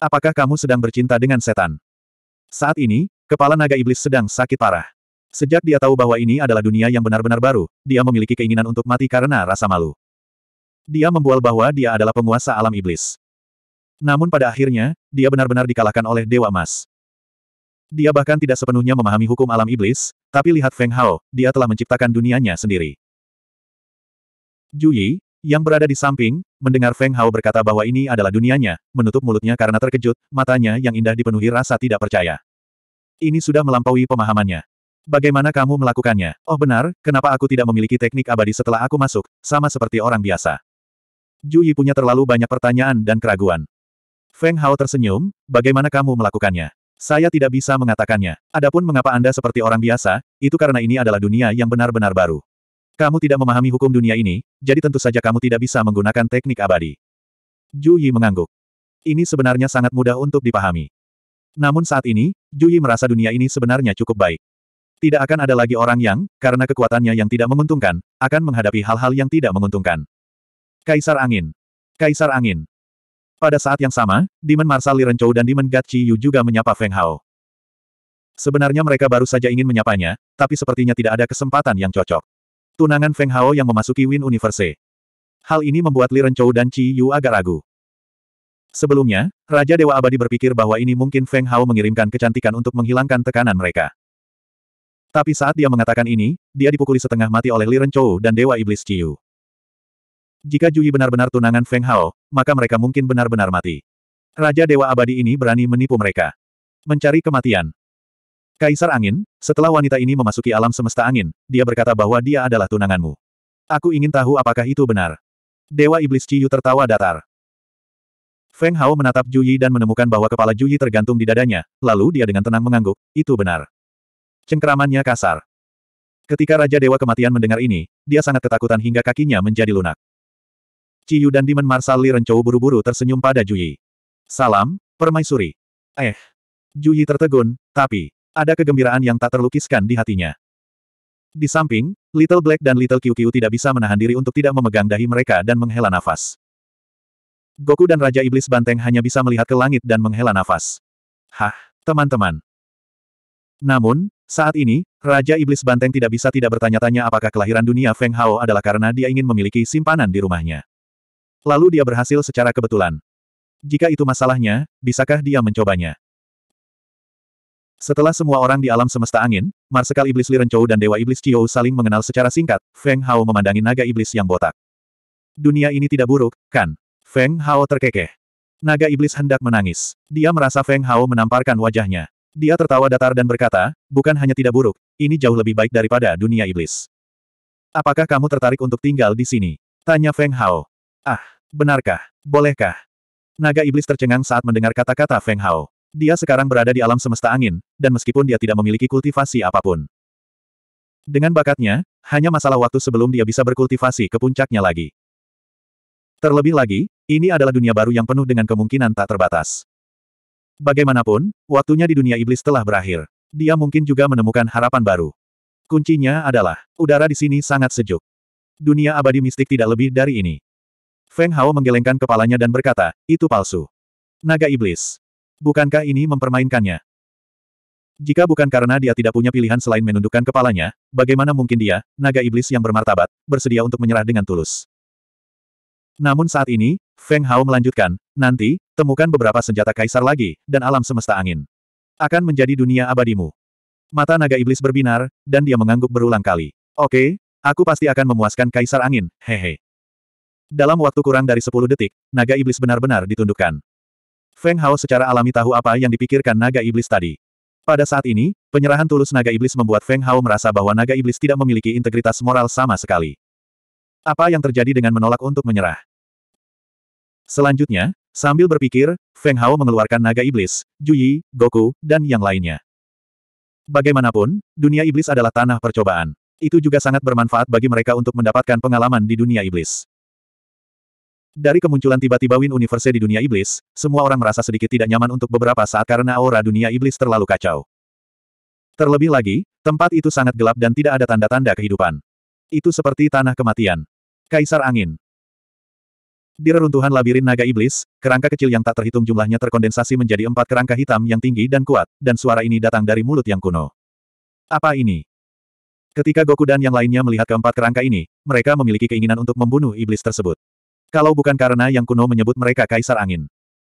Apakah kamu sedang bercinta dengan setan? Saat ini, kepala naga iblis sedang sakit parah. Sejak dia tahu bahwa ini adalah dunia yang benar-benar baru, dia memiliki keinginan untuk mati karena rasa malu. Dia membual bahwa dia adalah penguasa alam iblis. Namun pada akhirnya, dia benar-benar dikalahkan oleh Dewa emas. Dia bahkan tidak sepenuhnya memahami hukum alam iblis, tapi lihat Feng Hao, dia telah menciptakan dunianya sendiri. Juyi, yang berada di samping, mendengar Feng Hao berkata bahwa ini adalah dunianya, menutup mulutnya karena terkejut, matanya yang indah dipenuhi rasa tidak percaya. Ini sudah melampaui pemahamannya. Bagaimana kamu melakukannya? Oh benar, kenapa aku tidak memiliki teknik abadi setelah aku masuk, sama seperti orang biasa. Ju Yi punya terlalu banyak pertanyaan dan keraguan. Feng Hao tersenyum, bagaimana kamu melakukannya? Saya tidak bisa mengatakannya. Adapun mengapa Anda seperti orang biasa, itu karena ini adalah dunia yang benar-benar baru. Kamu tidak memahami hukum dunia ini, jadi tentu saja kamu tidak bisa menggunakan teknik abadi. Ju Yi mengangguk. Ini sebenarnya sangat mudah untuk dipahami. Namun saat ini, Ju Yi merasa dunia ini sebenarnya cukup baik. Tidak akan ada lagi orang yang, karena kekuatannya yang tidak menguntungkan, akan menghadapi hal-hal yang tidak menguntungkan. Kaisar Angin. Kaisar Angin. Pada saat yang sama, Demon Marshal Li Renchou dan Demon Gat Chi Yu juga menyapa Feng Hao. Sebenarnya mereka baru saja ingin menyapanya, tapi sepertinya tidak ada kesempatan yang cocok. Tunangan Feng Hao yang memasuki Win Universe. Hal ini membuat Li Renchou dan Qi Yu agak ragu. Sebelumnya, Raja Dewa Abadi berpikir bahwa ini mungkin Feng Hao mengirimkan kecantikan untuk menghilangkan tekanan mereka. Tapi saat dia mengatakan ini, dia dipukuli setengah mati oleh Li Renchou dan Dewa Iblis Qi Yu. Jika Jui benar-benar tunangan Feng Hao, maka mereka mungkin benar-benar mati. Raja Dewa Abadi ini berani menipu mereka. Mencari kematian. Kaisar Angin, setelah wanita ini memasuki alam semesta angin, dia berkata bahwa dia adalah tunanganmu. Aku ingin tahu apakah itu benar. Dewa Iblis Ciyu tertawa datar. Feng Hao menatap Juyi dan menemukan bahwa kepala Juyi tergantung di dadanya, lalu dia dengan tenang mengangguk, itu benar. Cengkeramannya kasar. Ketika Raja Dewa Kematian mendengar ini, dia sangat ketakutan hingga kakinya menjadi lunak. Ciyu dan Demon Marsali Li buru-buru tersenyum pada Juyi. Salam, permaisuri. Eh. Juyi tertegun, tapi ada kegembiraan yang tak terlukiskan di hatinya. Di samping, Little Black dan Little QQ tidak bisa menahan diri untuk tidak memegang dahi mereka dan menghela nafas. Goku dan Raja Iblis Banteng hanya bisa melihat ke langit dan menghela nafas. Hah, teman-teman. Namun, saat ini, Raja Iblis Banteng tidak bisa tidak bertanya-tanya apakah kelahiran dunia Feng Hao adalah karena dia ingin memiliki simpanan di rumahnya. Lalu dia berhasil secara kebetulan. Jika itu masalahnya, bisakah dia mencobanya? Setelah semua orang di alam semesta angin, Marsekal Iblis Chou dan Dewa Iblis Cio saling mengenal secara singkat, Feng Hao memandangi naga iblis yang botak. Dunia ini tidak buruk, kan? Feng Hao terkekeh. Naga iblis hendak menangis. Dia merasa Feng Hao menamparkan wajahnya. Dia tertawa datar dan berkata, bukan hanya tidak buruk, ini jauh lebih baik daripada dunia iblis. Apakah kamu tertarik untuk tinggal di sini? Tanya Feng Hao. Ah, benarkah? Bolehkah? Naga iblis tercengang saat mendengar kata-kata Feng Hao. Dia sekarang berada di alam semesta angin, dan meskipun dia tidak memiliki kultivasi apapun. Dengan bakatnya, hanya masalah waktu sebelum dia bisa berkultivasi ke puncaknya lagi. Terlebih lagi, ini adalah dunia baru yang penuh dengan kemungkinan tak terbatas. Bagaimanapun, waktunya di dunia iblis telah berakhir. Dia mungkin juga menemukan harapan baru. Kuncinya adalah, udara di sini sangat sejuk. Dunia abadi mistik tidak lebih dari ini. Feng Hao menggelengkan kepalanya dan berkata, itu palsu. Naga iblis. Bukankah ini mempermainkannya? Jika bukan karena dia tidak punya pilihan selain menundukkan kepalanya, bagaimana mungkin dia, naga iblis yang bermartabat, bersedia untuk menyerah dengan tulus? Namun saat ini, Feng Hao melanjutkan, nanti, temukan beberapa senjata kaisar lagi, dan alam semesta angin. Akan menjadi dunia abadimu. Mata naga iblis berbinar, dan dia mengangguk berulang kali. Oke, aku pasti akan memuaskan kaisar angin, hehe. Dalam waktu kurang dari 10 detik, naga iblis benar-benar ditundukkan. Feng Hao secara alami tahu apa yang dipikirkan naga iblis tadi. Pada saat ini, penyerahan tulus naga iblis membuat Feng Hao merasa bahwa naga iblis tidak memiliki integritas moral sama sekali. Apa yang terjadi dengan menolak untuk menyerah? Selanjutnya, sambil berpikir, Feng Hao mengeluarkan naga iblis, Juyi, Goku, dan yang lainnya. Bagaimanapun, dunia iblis adalah tanah percobaan. Itu juga sangat bermanfaat bagi mereka untuk mendapatkan pengalaman di dunia iblis. Dari kemunculan tiba-tiba Win Universe di dunia iblis, semua orang merasa sedikit tidak nyaman untuk beberapa saat karena aura dunia iblis terlalu kacau. Terlebih lagi, tempat itu sangat gelap dan tidak ada tanda-tanda kehidupan. Itu seperti tanah kematian. Kaisar Angin. Di reruntuhan labirin naga iblis, kerangka kecil yang tak terhitung jumlahnya terkondensasi menjadi empat kerangka hitam yang tinggi dan kuat, dan suara ini datang dari mulut yang kuno. Apa ini? Ketika Goku dan yang lainnya melihat keempat kerangka ini, mereka memiliki keinginan untuk membunuh iblis tersebut. Kalau bukan karena yang kuno menyebut mereka Kaisar Angin.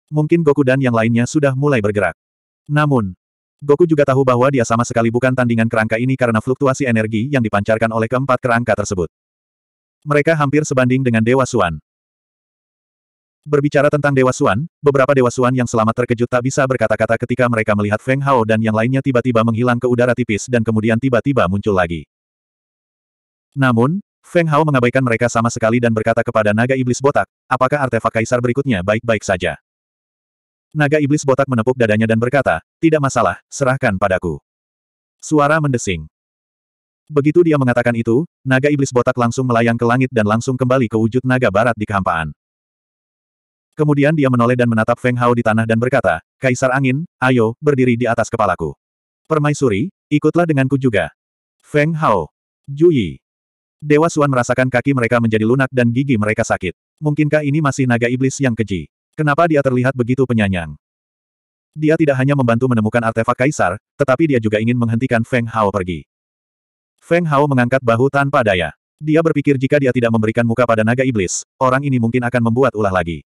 Mungkin Goku dan yang lainnya sudah mulai bergerak. Namun, Goku juga tahu bahwa dia sama sekali bukan tandingan kerangka ini karena fluktuasi energi yang dipancarkan oleh keempat kerangka tersebut. Mereka hampir sebanding dengan Dewa Suan. Berbicara tentang Dewa Suan, beberapa Dewa Suan yang selamat terkejut tak bisa berkata-kata ketika mereka melihat Feng Hao dan yang lainnya tiba-tiba menghilang ke udara tipis dan kemudian tiba-tiba muncul lagi. Namun, Feng Hao mengabaikan mereka sama sekali dan berkata kepada naga iblis botak, apakah artefak kaisar berikutnya baik-baik saja? Naga iblis botak menepuk dadanya dan berkata, tidak masalah, serahkan padaku. Suara mendesing. Begitu dia mengatakan itu, naga iblis botak langsung melayang ke langit dan langsung kembali ke wujud naga barat di kehampaan. Kemudian dia menoleh dan menatap Feng Hao di tanah dan berkata, Kaisar Angin, ayo, berdiri di atas kepalaku. Permaisuri, ikutlah denganku juga. Feng Hao. Juyi. Dewa Suan merasakan kaki mereka menjadi lunak dan gigi mereka sakit. Mungkinkah ini masih naga iblis yang keji? Kenapa dia terlihat begitu penyanyang? Dia tidak hanya membantu menemukan artefak kaisar, tetapi dia juga ingin menghentikan Feng Hao pergi. Feng Hao mengangkat bahu tanpa daya. Dia berpikir jika dia tidak memberikan muka pada naga iblis, orang ini mungkin akan membuat ulah lagi.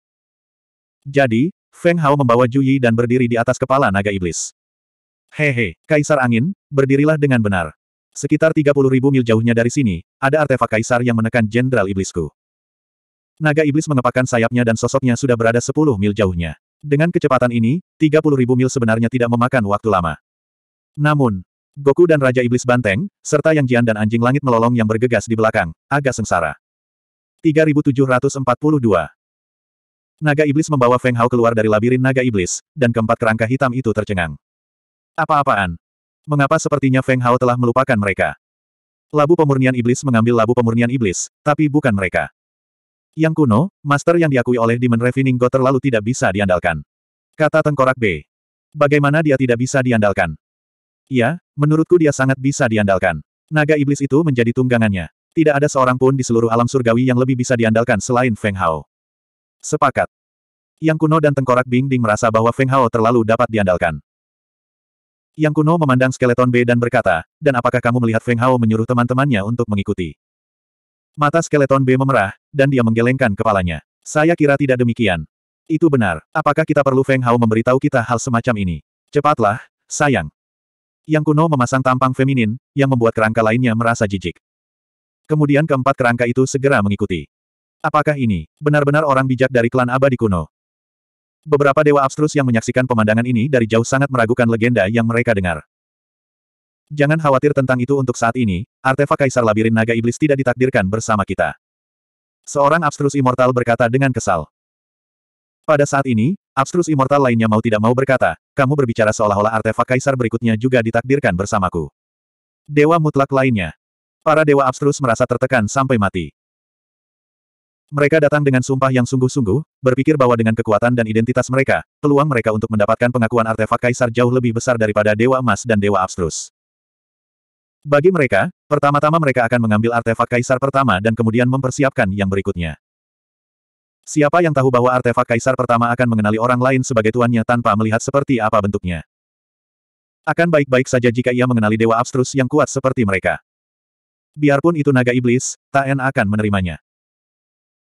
Jadi, Feng Hao membawa Ju Yi dan berdiri di atas kepala naga iblis. Hehe, Kaisar Angin, berdirilah dengan benar. Sekitar 30 ribu mil jauhnya dari sini, ada artefak kaisar yang menekan Jenderal Iblisku. Naga iblis mengepakkan sayapnya dan sosoknya sudah berada 10 mil jauhnya. Dengan kecepatan ini, 30 ribu mil sebenarnya tidak memakan waktu lama. Namun, Goku dan Raja Iblis Banteng, serta Yang Jian dan anjing langit melolong yang bergegas di belakang, agak sengsara. 3742 Naga Iblis membawa Feng Hao keluar dari labirin Naga Iblis, dan keempat kerangka hitam itu tercengang. Apa-apaan, Mengapa sepertinya Feng Hao telah melupakan mereka? Labu pemurnian iblis mengambil labu pemurnian iblis, tapi bukan mereka. Yang kuno, master yang diakui oleh Demon Refining God terlalu tidak bisa diandalkan. Kata tengkorak B. Bagaimana dia tidak bisa diandalkan? Ya, menurutku dia sangat bisa diandalkan. Naga iblis itu menjadi tunggangannya. Tidak ada seorang pun di seluruh alam surgawi yang lebih bisa diandalkan selain Feng Hao. Sepakat. Yang kuno dan tengkorak Bing Ding merasa bahwa Feng Hao terlalu dapat diandalkan. Yang kuno memandang skeleton B dan berkata, dan apakah kamu melihat Feng Hao menyuruh teman-temannya untuk mengikuti? Mata skeleton B memerah, dan dia menggelengkan kepalanya. Saya kira tidak demikian. Itu benar. Apakah kita perlu Feng Hao memberitahu kita hal semacam ini? Cepatlah, sayang. Yang kuno memasang tampang feminin, yang membuat kerangka lainnya merasa jijik. Kemudian keempat kerangka itu segera mengikuti. Apakah ini benar-benar orang bijak dari klan abadi kuno? Beberapa dewa abstrus yang menyaksikan pemandangan ini dari jauh sangat meragukan legenda yang mereka dengar. Jangan khawatir tentang itu untuk saat ini, artefak Kaisar Labirin Naga Iblis tidak ditakdirkan bersama kita. Seorang abstrus immortal berkata dengan kesal. Pada saat ini, abstrus immortal lainnya mau tidak mau berkata, kamu berbicara seolah-olah artefak Kaisar berikutnya juga ditakdirkan bersamaku. Dewa mutlak lainnya. Para dewa abstrus merasa tertekan sampai mati. Mereka datang dengan sumpah yang sungguh-sungguh, berpikir bahwa dengan kekuatan dan identitas mereka, peluang mereka untuk mendapatkan pengakuan artefak kaisar jauh lebih besar daripada Dewa Emas dan Dewa Abstrus. Bagi mereka, pertama-tama mereka akan mengambil artefak kaisar pertama dan kemudian mempersiapkan yang berikutnya. Siapa yang tahu bahwa artefak kaisar pertama akan mengenali orang lain sebagai tuannya tanpa melihat seperti apa bentuknya? Akan baik-baik saja jika ia mengenali Dewa Abstrus yang kuat seperti mereka. Biarpun itu naga iblis, Taen akan menerimanya.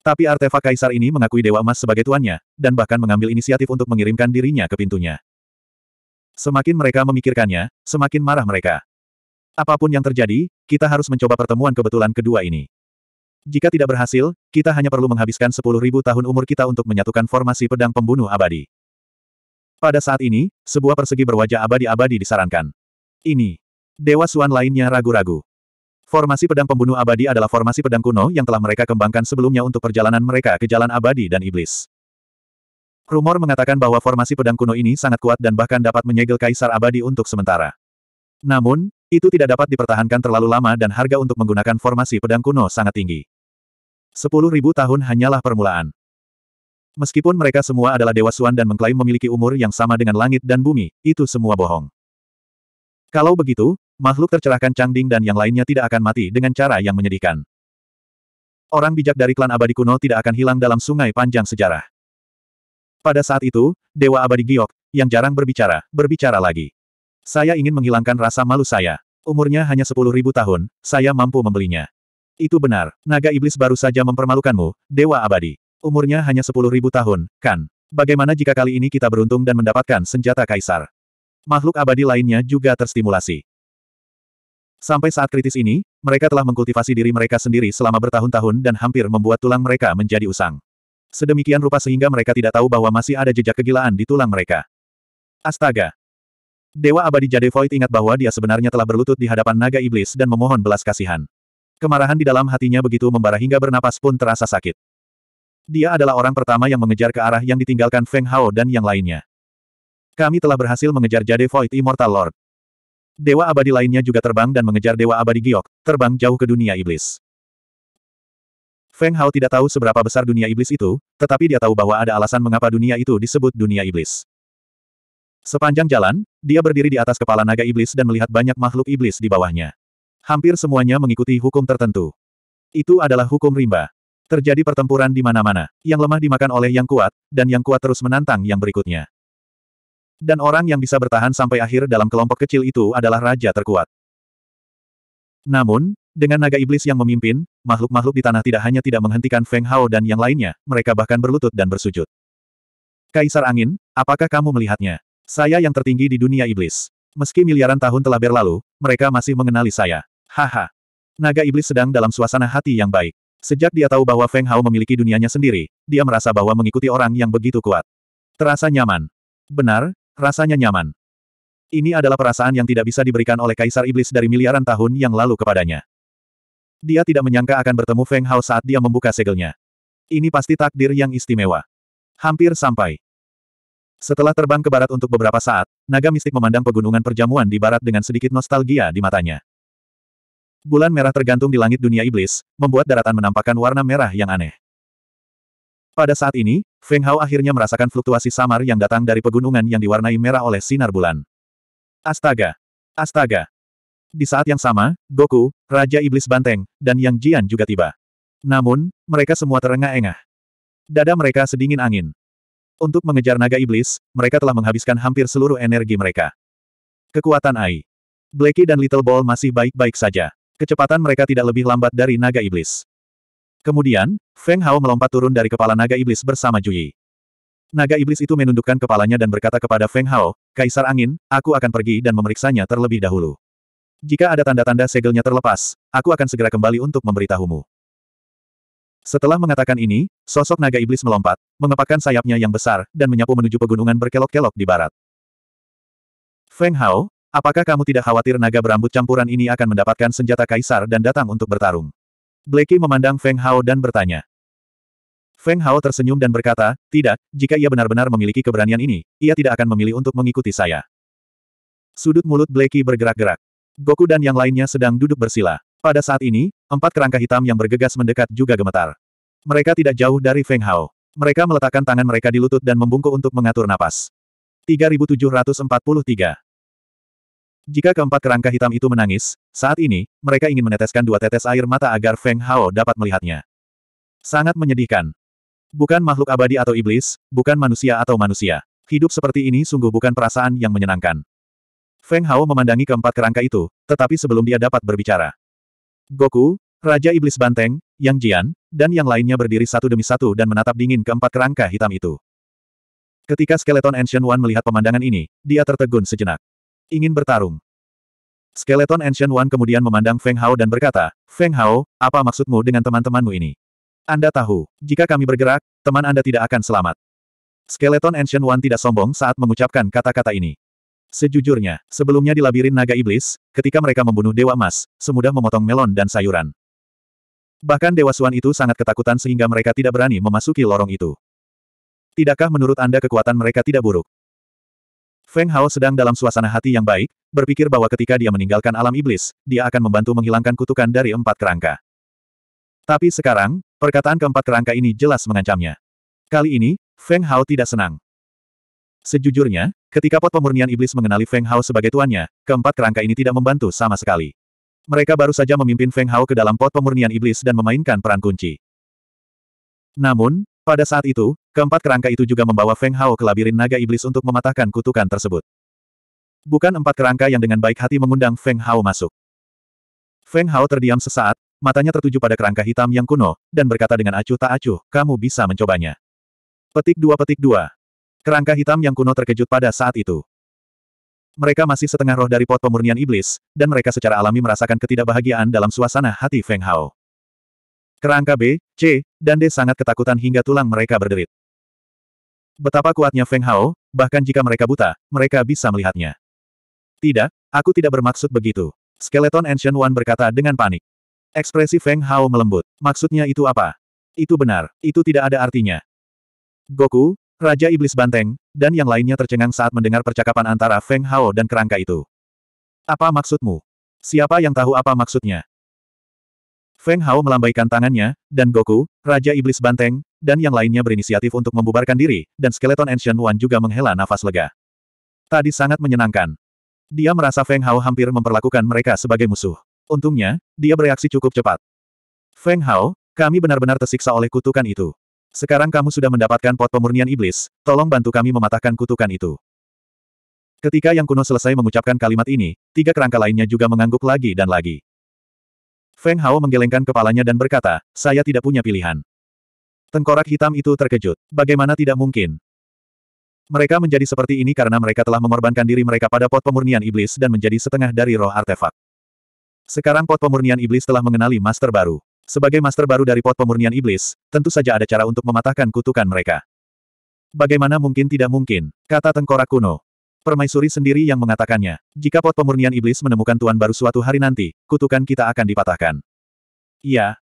Tapi artefak kaisar ini mengakui Dewa Emas sebagai tuannya, dan bahkan mengambil inisiatif untuk mengirimkan dirinya ke pintunya. Semakin mereka memikirkannya, semakin marah mereka. Apapun yang terjadi, kita harus mencoba pertemuan kebetulan kedua ini. Jika tidak berhasil, kita hanya perlu menghabiskan 10.000 tahun umur kita untuk menyatukan formasi pedang pembunuh abadi. Pada saat ini, sebuah persegi berwajah abadi-abadi disarankan. Ini. Dewa Suan lainnya ragu-ragu. Formasi pedang pembunuh abadi adalah formasi pedang kuno yang telah mereka kembangkan sebelumnya untuk perjalanan mereka ke jalan abadi dan iblis. Rumor mengatakan bahwa formasi pedang kuno ini sangat kuat dan bahkan dapat menyegel kaisar abadi untuk sementara. Namun, itu tidak dapat dipertahankan terlalu lama dan harga untuk menggunakan formasi pedang kuno sangat tinggi. Sepuluh tahun hanyalah permulaan. Meskipun mereka semua adalah Dewa Suan dan mengklaim memiliki umur yang sama dengan langit dan bumi, itu semua bohong. Kalau begitu, Makhluk tercerahkan Changding dan yang lainnya tidak akan mati dengan cara yang menyedihkan. Orang bijak dari klan abadi kuno tidak akan hilang dalam sungai panjang sejarah. Pada saat itu, Dewa Abadi Giok, yang jarang berbicara, berbicara lagi. Saya ingin menghilangkan rasa malu saya. Umurnya hanya sepuluh ribu tahun, saya mampu membelinya. Itu benar, naga iblis baru saja mempermalukanmu, Dewa Abadi. Umurnya hanya sepuluh ribu tahun, kan? Bagaimana jika kali ini kita beruntung dan mendapatkan senjata kaisar? Makhluk abadi lainnya juga terstimulasi. Sampai saat kritis ini, mereka telah mengkultivasi diri mereka sendiri selama bertahun-tahun dan hampir membuat tulang mereka menjadi usang. Sedemikian rupa sehingga mereka tidak tahu bahwa masih ada jejak kegilaan di tulang mereka. Astaga! Dewa abadi Jade Void ingat bahwa dia sebenarnya telah berlutut di hadapan naga iblis dan memohon belas kasihan. Kemarahan di dalam hatinya begitu membara hingga bernapas pun terasa sakit. Dia adalah orang pertama yang mengejar ke arah yang ditinggalkan Feng Hao dan yang lainnya. Kami telah berhasil mengejar Jade Void Immortal Lord. Dewa abadi lainnya juga terbang dan mengejar Dewa abadi Giok, terbang jauh ke dunia iblis. Feng Hao tidak tahu seberapa besar dunia iblis itu, tetapi dia tahu bahwa ada alasan mengapa dunia itu disebut dunia iblis. Sepanjang jalan, dia berdiri di atas kepala naga iblis dan melihat banyak makhluk iblis di bawahnya. Hampir semuanya mengikuti hukum tertentu. Itu adalah hukum rimba. Terjadi pertempuran di mana-mana, yang lemah dimakan oleh yang kuat, dan yang kuat terus menantang yang berikutnya. Dan orang yang bisa bertahan sampai akhir dalam kelompok kecil itu adalah raja terkuat. Namun, dengan naga iblis yang memimpin, makhluk-makhluk di tanah tidak hanya tidak menghentikan Feng Hao dan yang lainnya, mereka bahkan berlutut dan bersujud. Kaisar Angin, apakah kamu melihatnya? Saya yang tertinggi di dunia iblis. Meski miliaran tahun telah berlalu, mereka masih mengenali saya. Haha. Naga iblis sedang dalam suasana hati yang baik. Sejak dia tahu bahwa Feng Hao memiliki dunianya sendiri, dia merasa bahwa mengikuti orang yang begitu kuat. Terasa nyaman. Benar, Rasanya nyaman. Ini adalah perasaan yang tidak bisa diberikan oleh Kaisar Iblis dari miliaran tahun yang lalu kepadanya. Dia tidak menyangka akan bertemu Feng Hao saat dia membuka segelnya. Ini pasti takdir yang istimewa. Hampir sampai. Setelah terbang ke barat untuk beberapa saat, naga mistik memandang pegunungan perjamuan di barat dengan sedikit nostalgia di matanya. Bulan merah tergantung di langit dunia iblis, membuat daratan menampakkan warna merah yang aneh. Pada saat ini, Feng Hao akhirnya merasakan fluktuasi samar yang datang dari pegunungan yang diwarnai merah oleh sinar bulan. Astaga! Astaga! Di saat yang sama, Goku, Raja Iblis Banteng, dan Yang Jian juga tiba. Namun, mereka semua terengah-engah. Dada mereka sedingin angin. Untuk mengejar naga iblis, mereka telah menghabiskan hampir seluruh energi mereka. Kekuatan AI. Blackie dan Little Ball masih baik-baik saja. Kecepatan mereka tidak lebih lambat dari naga iblis. Kemudian, Feng Hao melompat turun dari kepala naga iblis bersama Juyi. Naga iblis itu menundukkan kepalanya dan berkata kepada Feng Hao, Kaisar Angin, aku akan pergi dan memeriksanya terlebih dahulu. Jika ada tanda-tanda segelnya terlepas, aku akan segera kembali untuk memberitahumu. Setelah mengatakan ini, sosok naga iblis melompat, mengepakkan sayapnya yang besar, dan menyapu menuju pegunungan berkelok-kelok di barat. Feng Hao, apakah kamu tidak khawatir naga berambut campuran ini akan mendapatkan senjata kaisar dan datang untuk bertarung? Blackie memandang Feng Hao dan bertanya. Feng Hao tersenyum dan berkata, tidak, jika ia benar-benar memiliki keberanian ini, ia tidak akan memilih untuk mengikuti saya. Sudut mulut Blackie bergerak-gerak. Goku dan yang lainnya sedang duduk bersila. Pada saat ini, empat kerangka hitam yang bergegas mendekat juga gemetar. Mereka tidak jauh dari Feng Hao. Mereka meletakkan tangan mereka di lutut dan membungkuk untuk mengatur napas. 3743 jika keempat kerangka hitam itu menangis, saat ini, mereka ingin meneteskan dua tetes air mata agar Feng Hao dapat melihatnya. Sangat menyedihkan. Bukan makhluk abadi atau iblis, bukan manusia atau manusia. Hidup seperti ini sungguh bukan perasaan yang menyenangkan. Feng Hao memandangi keempat kerangka itu, tetapi sebelum dia dapat berbicara. Goku, Raja Iblis Banteng, Yang Jian, dan yang lainnya berdiri satu demi satu dan menatap dingin keempat kerangka hitam itu. Ketika skeleton Ancient One melihat pemandangan ini, dia tertegun sejenak. Ingin bertarung. Skeleton Ancient One kemudian memandang Feng Hao dan berkata, Feng Hao, apa maksudmu dengan teman-temanmu ini? Anda tahu, jika kami bergerak, teman Anda tidak akan selamat. Skeleton Ancient One tidak sombong saat mengucapkan kata-kata ini. Sejujurnya, sebelumnya di labirin naga iblis, ketika mereka membunuh Dewa Emas, semudah memotong melon dan sayuran. Bahkan Dewa Suan itu sangat ketakutan sehingga mereka tidak berani memasuki lorong itu. Tidakkah menurut Anda kekuatan mereka tidak buruk? Feng Hao sedang dalam suasana hati yang baik, berpikir bahwa ketika dia meninggalkan alam iblis, dia akan membantu menghilangkan kutukan dari empat kerangka. Tapi sekarang, perkataan keempat kerangka ini jelas mengancamnya. Kali ini, Feng Hao tidak senang. Sejujurnya, ketika pot pemurnian iblis mengenali Feng Hao sebagai tuannya, keempat kerangka ini tidak membantu sama sekali. Mereka baru saja memimpin Feng Hao ke dalam pot pemurnian iblis dan memainkan peran kunci. Namun, pada saat itu, keempat kerangka itu juga membawa Feng Hao ke labirin naga iblis untuk mematahkan kutukan tersebut. Bukan empat kerangka yang dengan baik hati mengundang Feng Hao masuk. Feng Hao terdiam sesaat, matanya tertuju pada kerangka hitam yang kuno, dan berkata dengan acuh tak acuh, kamu bisa mencobanya. Petik dua petik dua. Kerangka hitam yang kuno terkejut pada saat itu. Mereka masih setengah roh dari pot pemurnian iblis, dan mereka secara alami merasakan ketidakbahagiaan dalam suasana hati Feng Hao. Kerangka B, C, dan D sangat ketakutan hingga tulang mereka berderit. Betapa kuatnya Feng Hao, bahkan jika mereka buta, mereka bisa melihatnya. Tidak, aku tidak bermaksud begitu. Skeleton Ancient One berkata dengan panik. Ekspresi Feng Hao melembut. Maksudnya itu apa? Itu benar, itu tidak ada artinya. Goku, Raja Iblis Banteng, dan yang lainnya tercengang saat mendengar percakapan antara Feng Hao dan kerangka itu. Apa maksudmu? Siapa yang tahu apa maksudnya? Feng Hao melambaikan tangannya, dan Goku, Raja Iblis Banteng, dan yang lainnya berinisiatif untuk membubarkan diri, dan skeleton Ancient One juga menghela nafas lega. Tadi sangat menyenangkan. Dia merasa Feng Hao hampir memperlakukan mereka sebagai musuh. Untungnya, dia bereaksi cukup cepat. Feng Hao, kami benar-benar tersiksa oleh kutukan itu. Sekarang kamu sudah mendapatkan pot pemurnian iblis, tolong bantu kami mematahkan kutukan itu. Ketika yang kuno selesai mengucapkan kalimat ini, tiga kerangka lainnya juga mengangguk lagi dan lagi. Feng Hao menggelengkan kepalanya dan berkata, saya tidak punya pilihan. Tengkorak hitam itu terkejut. Bagaimana tidak mungkin? Mereka menjadi seperti ini karena mereka telah mengorbankan diri mereka pada pot pemurnian iblis dan menjadi setengah dari roh artefak. Sekarang pot pemurnian iblis telah mengenali master baru. Sebagai master baru dari pot pemurnian iblis, tentu saja ada cara untuk mematahkan kutukan mereka. Bagaimana mungkin tidak mungkin, kata tengkorak kuno permaisuri sendiri yang mengatakannya, jika pot pemurnian iblis menemukan tuan baru suatu hari nanti, kutukan kita akan dipatahkan. Iya.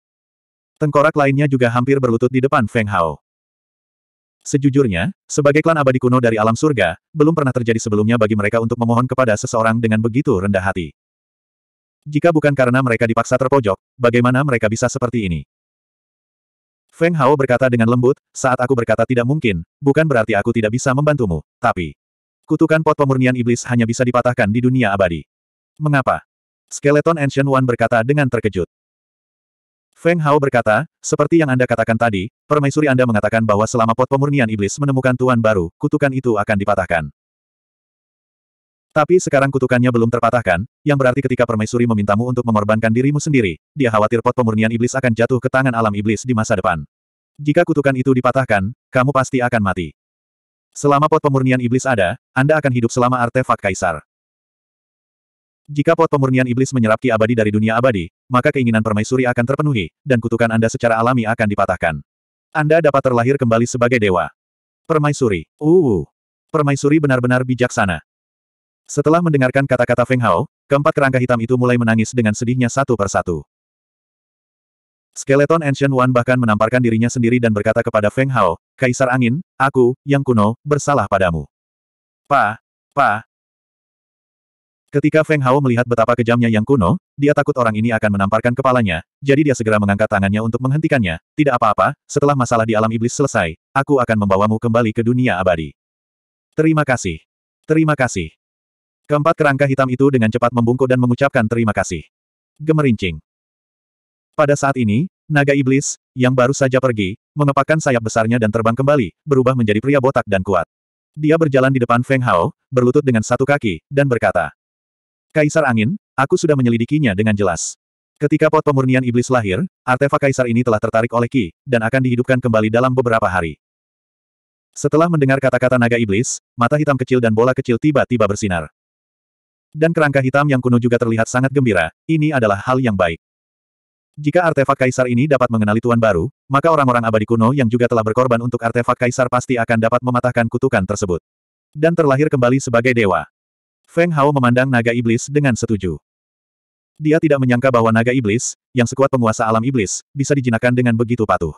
Tengkorak lainnya juga hampir berlutut di depan Feng Hao. Sejujurnya, sebagai klan abadi kuno dari alam surga, belum pernah terjadi sebelumnya bagi mereka untuk memohon kepada seseorang dengan begitu rendah hati. Jika bukan karena mereka dipaksa terpojok, bagaimana mereka bisa seperti ini? Feng Hao berkata dengan lembut, saat aku berkata tidak mungkin, bukan berarti aku tidak bisa membantumu, tapi... Kutukan pot pemurnian iblis hanya bisa dipatahkan di dunia abadi. Mengapa? Skeleton Ancient One berkata dengan terkejut. Feng Hao berkata, seperti yang Anda katakan tadi, permaisuri Anda mengatakan bahwa selama pot pemurnian iblis menemukan tuan baru, kutukan itu akan dipatahkan. Tapi sekarang kutukannya belum terpatahkan, yang berarti ketika permaisuri memintamu untuk mengorbankan dirimu sendiri, dia khawatir pot pemurnian iblis akan jatuh ke tangan alam iblis di masa depan. Jika kutukan itu dipatahkan, kamu pasti akan mati. Selama pot pemurnian iblis ada, Anda akan hidup selama artefak kaisar. Jika pot pemurnian iblis menyerap ki abadi dari dunia abadi, maka keinginan permaisuri akan terpenuhi, dan kutukan Anda secara alami akan dipatahkan. Anda dapat terlahir kembali sebagai dewa. Permaisuri. Uh. Permaisuri benar-benar bijaksana. Setelah mendengarkan kata-kata Feng Hao, keempat kerangka hitam itu mulai menangis dengan sedihnya satu persatu. Skeleton Ancient One bahkan menamparkan dirinya sendiri dan berkata kepada Feng Hao, Kaisar Angin, aku, yang kuno, bersalah padamu. Pa, pa. Ketika Feng Hao melihat betapa kejamnya yang kuno, dia takut orang ini akan menamparkan kepalanya, jadi dia segera mengangkat tangannya untuk menghentikannya. Tidak apa-apa, setelah masalah di alam iblis selesai, aku akan membawamu kembali ke dunia abadi. Terima kasih. Terima kasih. Keempat kerangka hitam itu dengan cepat membungkuk dan mengucapkan terima kasih. Gemerincing. Pada saat ini, naga iblis, yang baru saja pergi, mengepakkan sayap besarnya dan terbang kembali, berubah menjadi pria botak dan kuat. Dia berjalan di depan Feng Hao, berlutut dengan satu kaki, dan berkata, Kaisar Angin, aku sudah menyelidikinya dengan jelas. Ketika pot pemurnian iblis lahir, artefak kaisar ini telah tertarik oleh Ki dan akan dihidupkan kembali dalam beberapa hari. Setelah mendengar kata-kata naga iblis, mata hitam kecil dan bola kecil tiba-tiba bersinar. Dan kerangka hitam yang kuno juga terlihat sangat gembira, ini adalah hal yang baik. Jika artefak kaisar ini dapat mengenali tuan baru, maka orang-orang abadi kuno yang juga telah berkorban untuk artefak kaisar pasti akan dapat mematahkan kutukan tersebut. Dan terlahir kembali sebagai dewa. Feng Hao memandang naga iblis dengan setuju. Dia tidak menyangka bahwa naga iblis, yang sekuat penguasa alam iblis, bisa dijinakan dengan begitu patuh.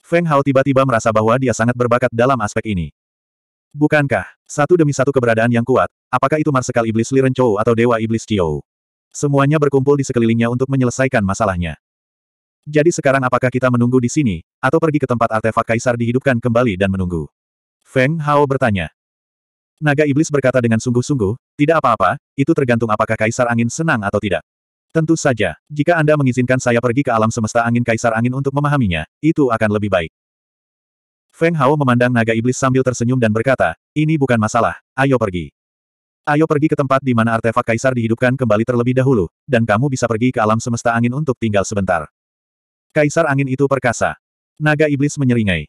Feng Hao tiba-tiba merasa bahwa dia sangat berbakat dalam aspek ini. Bukankah, satu demi satu keberadaan yang kuat, apakah itu Marsekal Iblis Liren Chou atau Dewa Iblis Chiou? Semuanya berkumpul di sekelilingnya untuk menyelesaikan masalahnya. Jadi sekarang apakah kita menunggu di sini, atau pergi ke tempat artefak kaisar dihidupkan kembali dan menunggu? Feng Hao bertanya. Naga Iblis berkata dengan sungguh-sungguh, tidak apa-apa, itu tergantung apakah kaisar angin senang atau tidak. Tentu saja, jika Anda mengizinkan saya pergi ke alam semesta angin kaisar angin untuk memahaminya, itu akan lebih baik. Feng Hao memandang naga iblis sambil tersenyum dan berkata, ini bukan masalah, ayo pergi. Ayo pergi ke tempat di mana artefak kaisar dihidupkan kembali terlebih dahulu, dan kamu bisa pergi ke alam semesta angin untuk tinggal sebentar. Kaisar angin itu perkasa. Naga iblis menyeringai.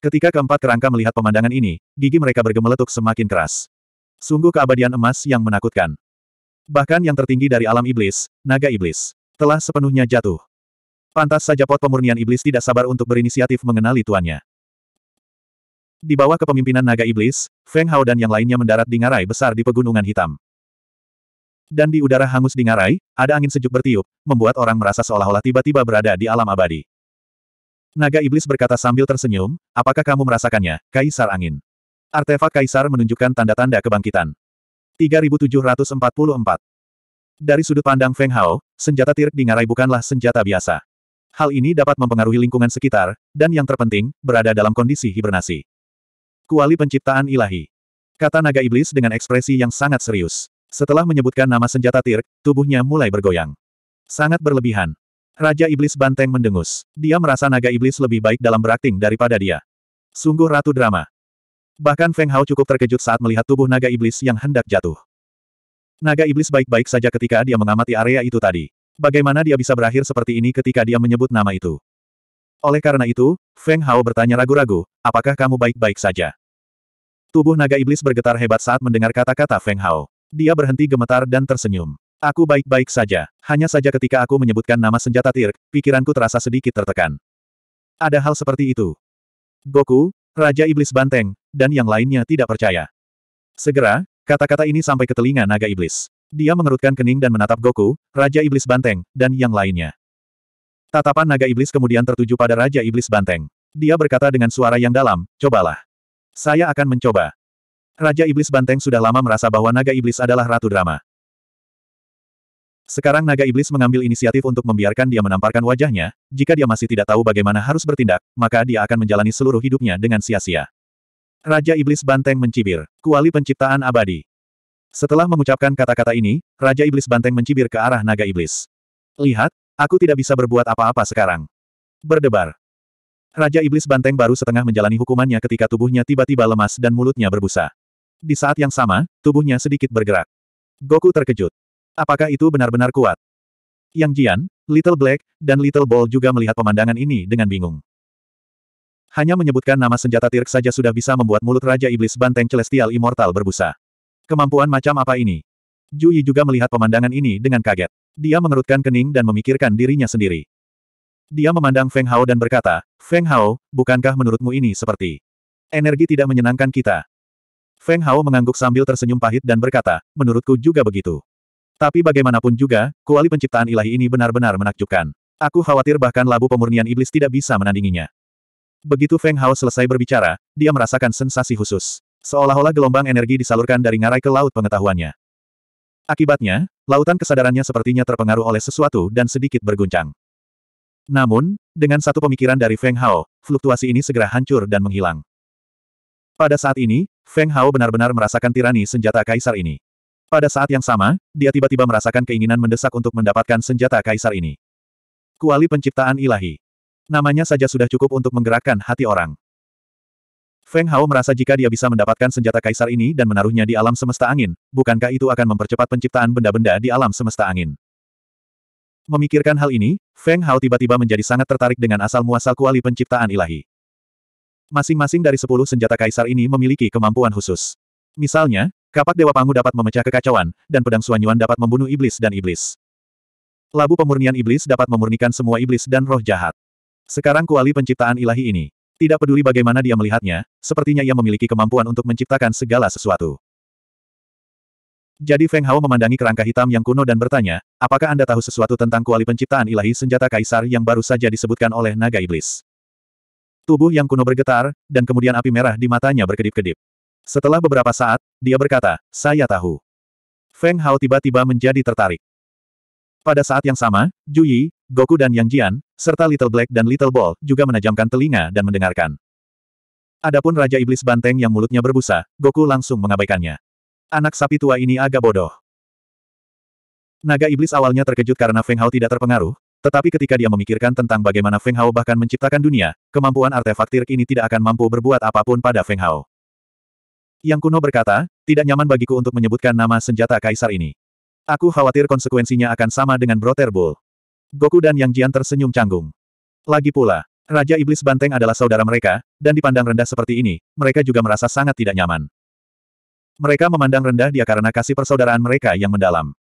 Ketika keempat kerangka melihat pemandangan ini, gigi mereka bergemeletuk semakin keras. Sungguh keabadian emas yang menakutkan. Bahkan yang tertinggi dari alam iblis, naga iblis, telah sepenuhnya jatuh. Pantas saja pot pemurnian iblis tidak sabar untuk berinisiatif mengenali tuannya. Di bawah kepemimpinan naga iblis, Feng Hao dan yang lainnya mendarat di ngarai besar di Pegunungan Hitam. Dan di udara hangus dingarai, ada angin sejuk bertiup, membuat orang merasa seolah-olah tiba-tiba berada di alam abadi. Naga Iblis berkata sambil tersenyum, apakah kamu merasakannya, Kaisar Angin? Artefak Kaisar menunjukkan tanda-tanda kebangkitan. 3744 Dari sudut pandang Feng Hao, senjata tirik dingarai bukanlah senjata biasa. Hal ini dapat mempengaruhi lingkungan sekitar, dan yang terpenting, berada dalam kondisi hibernasi. Kuali penciptaan ilahi. Kata naga iblis dengan ekspresi yang sangat serius. Setelah menyebutkan nama senjata Tirk, tubuhnya mulai bergoyang. Sangat berlebihan. Raja Iblis Banteng mendengus. Dia merasa naga iblis lebih baik dalam berakting daripada dia. Sungguh ratu drama. Bahkan Feng Hao cukup terkejut saat melihat tubuh naga iblis yang hendak jatuh. Naga iblis baik-baik saja ketika dia mengamati area itu tadi. Bagaimana dia bisa berakhir seperti ini ketika dia menyebut nama itu? Oleh karena itu, Feng Hao bertanya ragu-ragu, apakah kamu baik-baik saja? Tubuh naga iblis bergetar hebat saat mendengar kata-kata Feng Hao. Dia berhenti gemetar dan tersenyum. Aku baik-baik saja. Hanya saja ketika aku menyebutkan nama senjata Tirk, pikiranku terasa sedikit tertekan. Ada hal seperti itu. Goku, Raja Iblis Banteng, dan yang lainnya tidak percaya. Segera, kata-kata ini sampai ke telinga naga iblis. Dia mengerutkan kening dan menatap Goku, Raja Iblis Banteng, dan yang lainnya. Tatapan naga iblis kemudian tertuju pada Raja Iblis Banteng. Dia berkata dengan suara yang dalam, cobalah. Saya akan mencoba. Raja Iblis Banteng sudah lama merasa bahwa naga iblis adalah ratu drama. Sekarang naga iblis mengambil inisiatif untuk membiarkan dia menamparkan wajahnya, jika dia masih tidak tahu bagaimana harus bertindak, maka dia akan menjalani seluruh hidupnya dengan sia-sia. Raja Iblis Banteng mencibir, kuali penciptaan abadi. Setelah mengucapkan kata-kata ini, Raja Iblis Banteng mencibir ke arah naga iblis. Lihat, aku tidak bisa berbuat apa-apa sekarang. Berdebar, Raja Iblis Banteng baru setengah menjalani hukumannya ketika tubuhnya tiba-tiba lemas dan mulutnya berbusa. Di saat yang sama, tubuhnya sedikit bergerak. Goku terkejut. Apakah itu benar-benar kuat? Yang Jian, Little Black, dan Little Ball juga melihat pemandangan ini dengan bingung. Hanya menyebutkan nama senjata Tirk saja sudah bisa membuat mulut Raja Iblis Banteng Celestial Immortal berbusa. Kemampuan macam apa ini? Jui juga melihat pemandangan ini dengan kaget. Dia mengerutkan kening dan memikirkan dirinya sendiri. Dia memandang Feng Hao dan berkata, Feng Hao, bukankah menurutmu ini seperti energi tidak menyenangkan kita? Feng Hao mengangguk sambil tersenyum pahit dan berkata, menurutku juga begitu. Tapi bagaimanapun juga, kuali penciptaan ilahi ini benar-benar menakjubkan. Aku khawatir bahkan labu pemurnian iblis tidak bisa menandinginya. Begitu Feng Hao selesai berbicara, dia merasakan sensasi khusus. Seolah-olah gelombang energi disalurkan dari ngarai ke laut pengetahuannya. Akibatnya, lautan kesadarannya sepertinya terpengaruh oleh sesuatu dan sedikit berguncang. Namun, dengan satu pemikiran dari Feng Hao, fluktuasi ini segera hancur dan menghilang. Pada saat ini, Feng Hao benar-benar merasakan tirani senjata kaisar ini. Pada saat yang sama, dia tiba-tiba merasakan keinginan mendesak untuk mendapatkan senjata kaisar ini. Kuali penciptaan ilahi. Namanya saja sudah cukup untuk menggerakkan hati orang. Feng Hao merasa jika dia bisa mendapatkan senjata kaisar ini dan menaruhnya di alam semesta angin, bukankah itu akan mempercepat penciptaan benda-benda di alam semesta angin? Memikirkan hal ini, Feng Hao tiba-tiba menjadi sangat tertarik dengan asal-muasal kuali penciptaan ilahi. Masing-masing dari sepuluh senjata kaisar ini memiliki kemampuan khusus. Misalnya, kapak Dewa Pangu dapat memecah kekacauan, dan pedang Suanyuan dapat membunuh iblis dan iblis. Labu pemurnian iblis dapat memurnikan semua iblis dan roh jahat. Sekarang kuali penciptaan ilahi ini. Tidak peduli bagaimana dia melihatnya, sepertinya ia memiliki kemampuan untuk menciptakan segala sesuatu. Jadi Feng Hao memandangi kerangka hitam yang kuno dan bertanya, apakah Anda tahu sesuatu tentang kuali penciptaan ilahi senjata kaisar yang baru saja disebutkan oleh naga iblis? Tubuh yang kuno bergetar, dan kemudian api merah di matanya berkedip-kedip. Setelah beberapa saat, dia berkata, saya tahu. Feng Hao tiba-tiba menjadi tertarik. Pada saat yang sama, Juyi, Goku dan Yang Jian, serta Little Black dan Little Ball juga menajamkan telinga dan mendengarkan. Adapun Raja Iblis Banteng yang mulutnya berbusa, Goku langsung mengabaikannya. Anak sapi tua ini agak bodoh. Naga Iblis awalnya terkejut karena Feng Hao tidak terpengaruh, tetapi ketika dia memikirkan tentang bagaimana Feng Hao bahkan menciptakan dunia, kemampuan artefak tirk ini tidak akan mampu berbuat apapun pada Feng Hao. Yang kuno berkata, tidak nyaman bagiku untuk menyebutkan nama senjata kaisar ini. Aku khawatir konsekuensinya akan sama dengan Brother Bull. Goku dan Yang Jian tersenyum canggung. Lagi pula, Raja Iblis Banteng adalah saudara mereka, dan dipandang rendah seperti ini, mereka juga merasa sangat tidak nyaman. Mereka memandang rendah dia karena kasih persaudaraan mereka yang mendalam.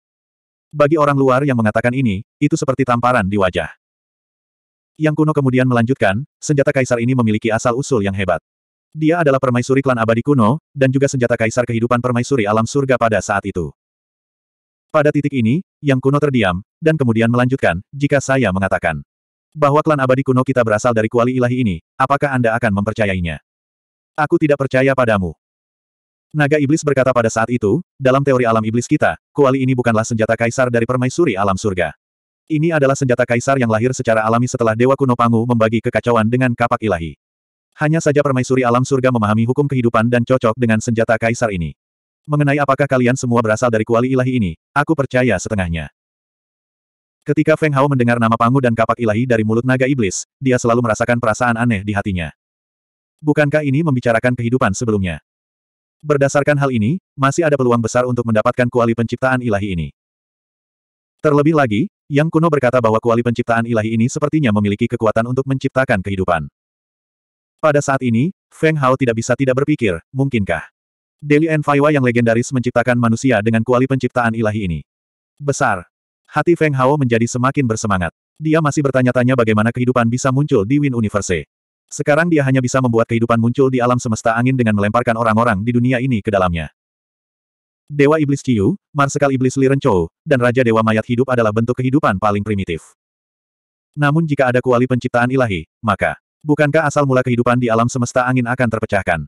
Bagi orang luar yang mengatakan ini, itu seperti tamparan di wajah. Yang kuno kemudian melanjutkan, senjata kaisar ini memiliki asal-usul yang hebat. Dia adalah permaisuri klan abadi kuno, dan juga senjata kaisar kehidupan permaisuri alam surga pada saat itu. Pada titik ini, yang kuno terdiam, dan kemudian melanjutkan, jika saya mengatakan bahwa klan abadi kuno kita berasal dari kuali ilahi ini, apakah Anda akan mempercayainya? Aku tidak percaya padamu. Naga Iblis berkata pada saat itu, dalam teori alam iblis kita, kuali ini bukanlah senjata kaisar dari permaisuri alam surga. Ini adalah senjata kaisar yang lahir secara alami setelah Dewa Kuno Pangu membagi kekacauan dengan kapak ilahi. Hanya saja permaisuri alam surga memahami hukum kehidupan dan cocok dengan senjata kaisar ini. Mengenai apakah kalian semua berasal dari kuali ilahi ini, aku percaya setengahnya. Ketika Feng Hao mendengar nama Pangu dan kapak ilahi dari mulut naga iblis, dia selalu merasakan perasaan aneh di hatinya. Bukankah ini membicarakan kehidupan sebelumnya? Berdasarkan hal ini, masih ada peluang besar untuk mendapatkan kuali penciptaan ilahi ini. Terlebih lagi, Yang kuno berkata bahwa kuali penciptaan ilahi ini sepertinya memiliki kekuatan untuk menciptakan kehidupan. Pada saat ini, Feng Hao tidak bisa tidak berpikir, mungkinkah? Deli Faiwa yang legendaris menciptakan manusia dengan kuali penciptaan ilahi ini. Besar. Hati Feng Hao menjadi semakin bersemangat. Dia masih bertanya-tanya bagaimana kehidupan bisa muncul di Win Universe. Sekarang dia hanya bisa membuat kehidupan muncul di alam semesta angin dengan melemparkan orang-orang di dunia ini ke dalamnya. Dewa Iblis Ciu, Marsekal Iblis Liren Chou, dan Raja Dewa Mayat Hidup adalah bentuk kehidupan paling primitif. Namun jika ada kuali penciptaan ilahi, maka, bukankah asal mula kehidupan di alam semesta angin akan terpecahkan?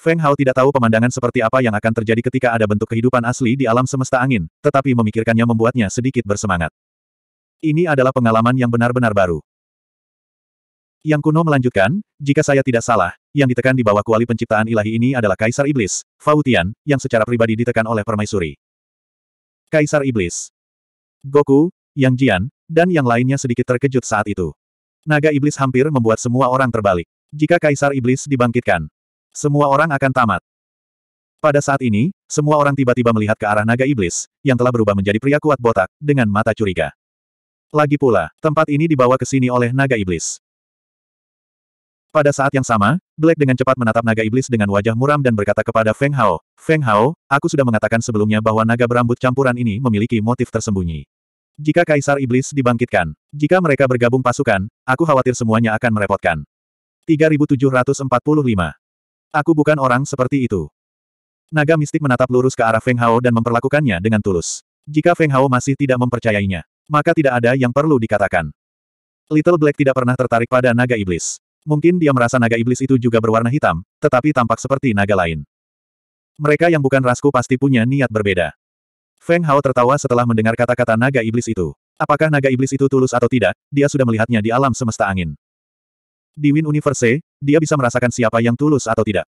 Feng Hao tidak tahu pemandangan seperti apa yang akan terjadi ketika ada bentuk kehidupan asli di alam semesta angin, tetapi memikirkannya membuatnya sedikit bersemangat. Ini adalah pengalaman yang benar-benar baru. Yang kuno melanjutkan, jika saya tidak salah, yang ditekan di bawah kuali penciptaan ilahi ini adalah Kaisar Iblis, Fautian, yang secara pribadi ditekan oleh permaisuri. Kaisar Iblis. Goku, Yang Jian, dan yang lainnya sedikit terkejut saat itu. Naga Iblis hampir membuat semua orang terbalik. Jika Kaisar Iblis dibangkitkan, semua orang akan tamat. Pada saat ini, semua orang tiba-tiba melihat ke arah naga iblis, yang telah berubah menjadi pria kuat botak, dengan mata curiga. Lagi pula, tempat ini dibawa ke sini oleh naga iblis. Pada saat yang sama, Black dengan cepat menatap naga iblis dengan wajah muram dan berkata kepada Feng Hao, Feng Hao, aku sudah mengatakan sebelumnya bahwa naga berambut campuran ini memiliki motif tersembunyi. Jika Kaisar Iblis dibangkitkan, jika mereka bergabung pasukan, aku khawatir semuanya akan merepotkan. 3745. Aku bukan orang seperti itu. Naga mistik menatap lurus ke arah Feng Hao dan memperlakukannya dengan tulus. Jika Feng Hao masih tidak mempercayainya, maka tidak ada yang perlu dikatakan. Little Black tidak pernah tertarik pada naga iblis. Mungkin dia merasa naga iblis itu juga berwarna hitam, tetapi tampak seperti naga lain. Mereka yang bukan rasku pasti punya niat berbeda. Feng Hao tertawa setelah mendengar kata-kata naga iblis itu. Apakah naga iblis itu tulus atau tidak, dia sudah melihatnya di alam semesta angin. Di Win Universe, dia bisa merasakan siapa yang tulus atau tidak.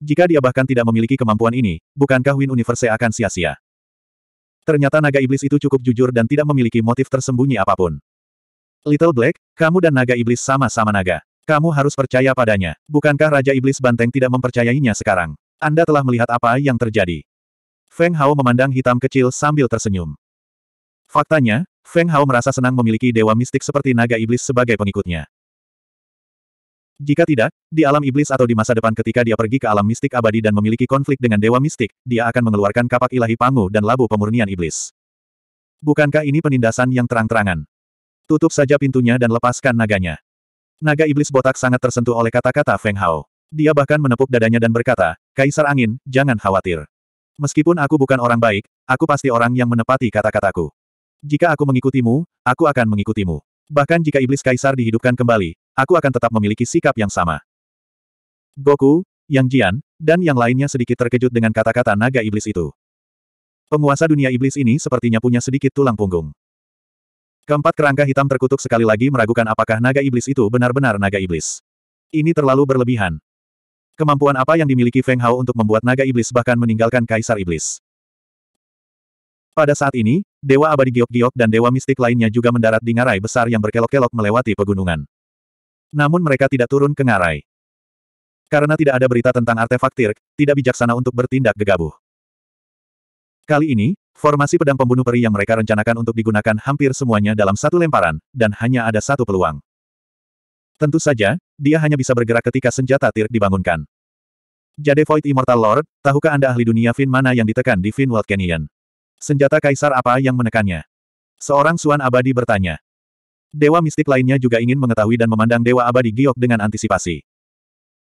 Jika dia bahkan tidak memiliki kemampuan ini, bukankah Win Universe akan sia-sia? Ternyata naga iblis itu cukup jujur dan tidak memiliki motif tersembunyi apapun. Little Black, kamu dan naga iblis sama-sama naga. Kamu harus percaya padanya. Bukankah Raja Iblis Banteng tidak mempercayainya sekarang? Anda telah melihat apa yang terjadi. Feng Hao memandang hitam kecil sambil tersenyum. Faktanya, Feng Hao merasa senang memiliki dewa mistik seperti naga iblis sebagai pengikutnya. Jika tidak, di alam iblis atau di masa depan ketika dia pergi ke alam mistik abadi dan memiliki konflik dengan dewa mistik, dia akan mengeluarkan kapak ilahi pangu dan labu pemurnian iblis. Bukankah ini penindasan yang terang-terangan? Tutup saja pintunya dan lepaskan naganya. Naga iblis botak sangat tersentuh oleh kata-kata Feng Hao. Dia bahkan menepuk dadanya dan berkata, Kaisar Angin, jangan khawatir. Meskipun aku bukan orang baik, aku pasti orang yang menepati kata-kataku. Jika aku mengikutimu, aku akan mengikutimu. Bahkan jika iblis kaisar dihidupkan kembali, aku akan tetap memiliki sikap yang sama. Goku, Yang Jian, dan yang lainnya sedikit terkejut dengan kata-kata naga iblis itu. Penguasa dunia iblis ini sepertinya punya sedikit tulang punggung. Keempat kerangka hitam terkutuk sekali lagi meragukan apakah naga iblis itu benar-benar naga iblis. Ini terlalu berlebihan. Kemampuan apa yang dimiliki Feng Hao untuk membuat naga iblis bahkan meninggalkan kaisar iblis. Pada saat ini, Dewa Abadi Giok-Giok dan Dewa Mistik lainnya juga mendarat di ngarai besar yang berkelok-kelok melewati pegunungan. Namun mereka tidak turun ke ngarai. Karena tidak ada berita tentang artefak Tirk, tidak bijaksana untuk bertindak gegabah. Kali ini, formasi pedang pembunuh peri yang mereka rencanakan untuk digunakan hampir semuanya dalam satu lemparan, dan hanya ada satu peluang. Tentu saja, dia hanya bisa bergerak ketika senjata tir dibangunkan. Jade Void Immortal Lord, tahukah Anda ahli dunia Fin mana yang ditekan di Fin World Canyon? Senjata kaisar apa yang menekannya? Seorang Suan Abadi bertanya. Dewa mistik lainnya juga ingin mengetahui dan memandang Dewa Abadi Giok dengan antisipasi.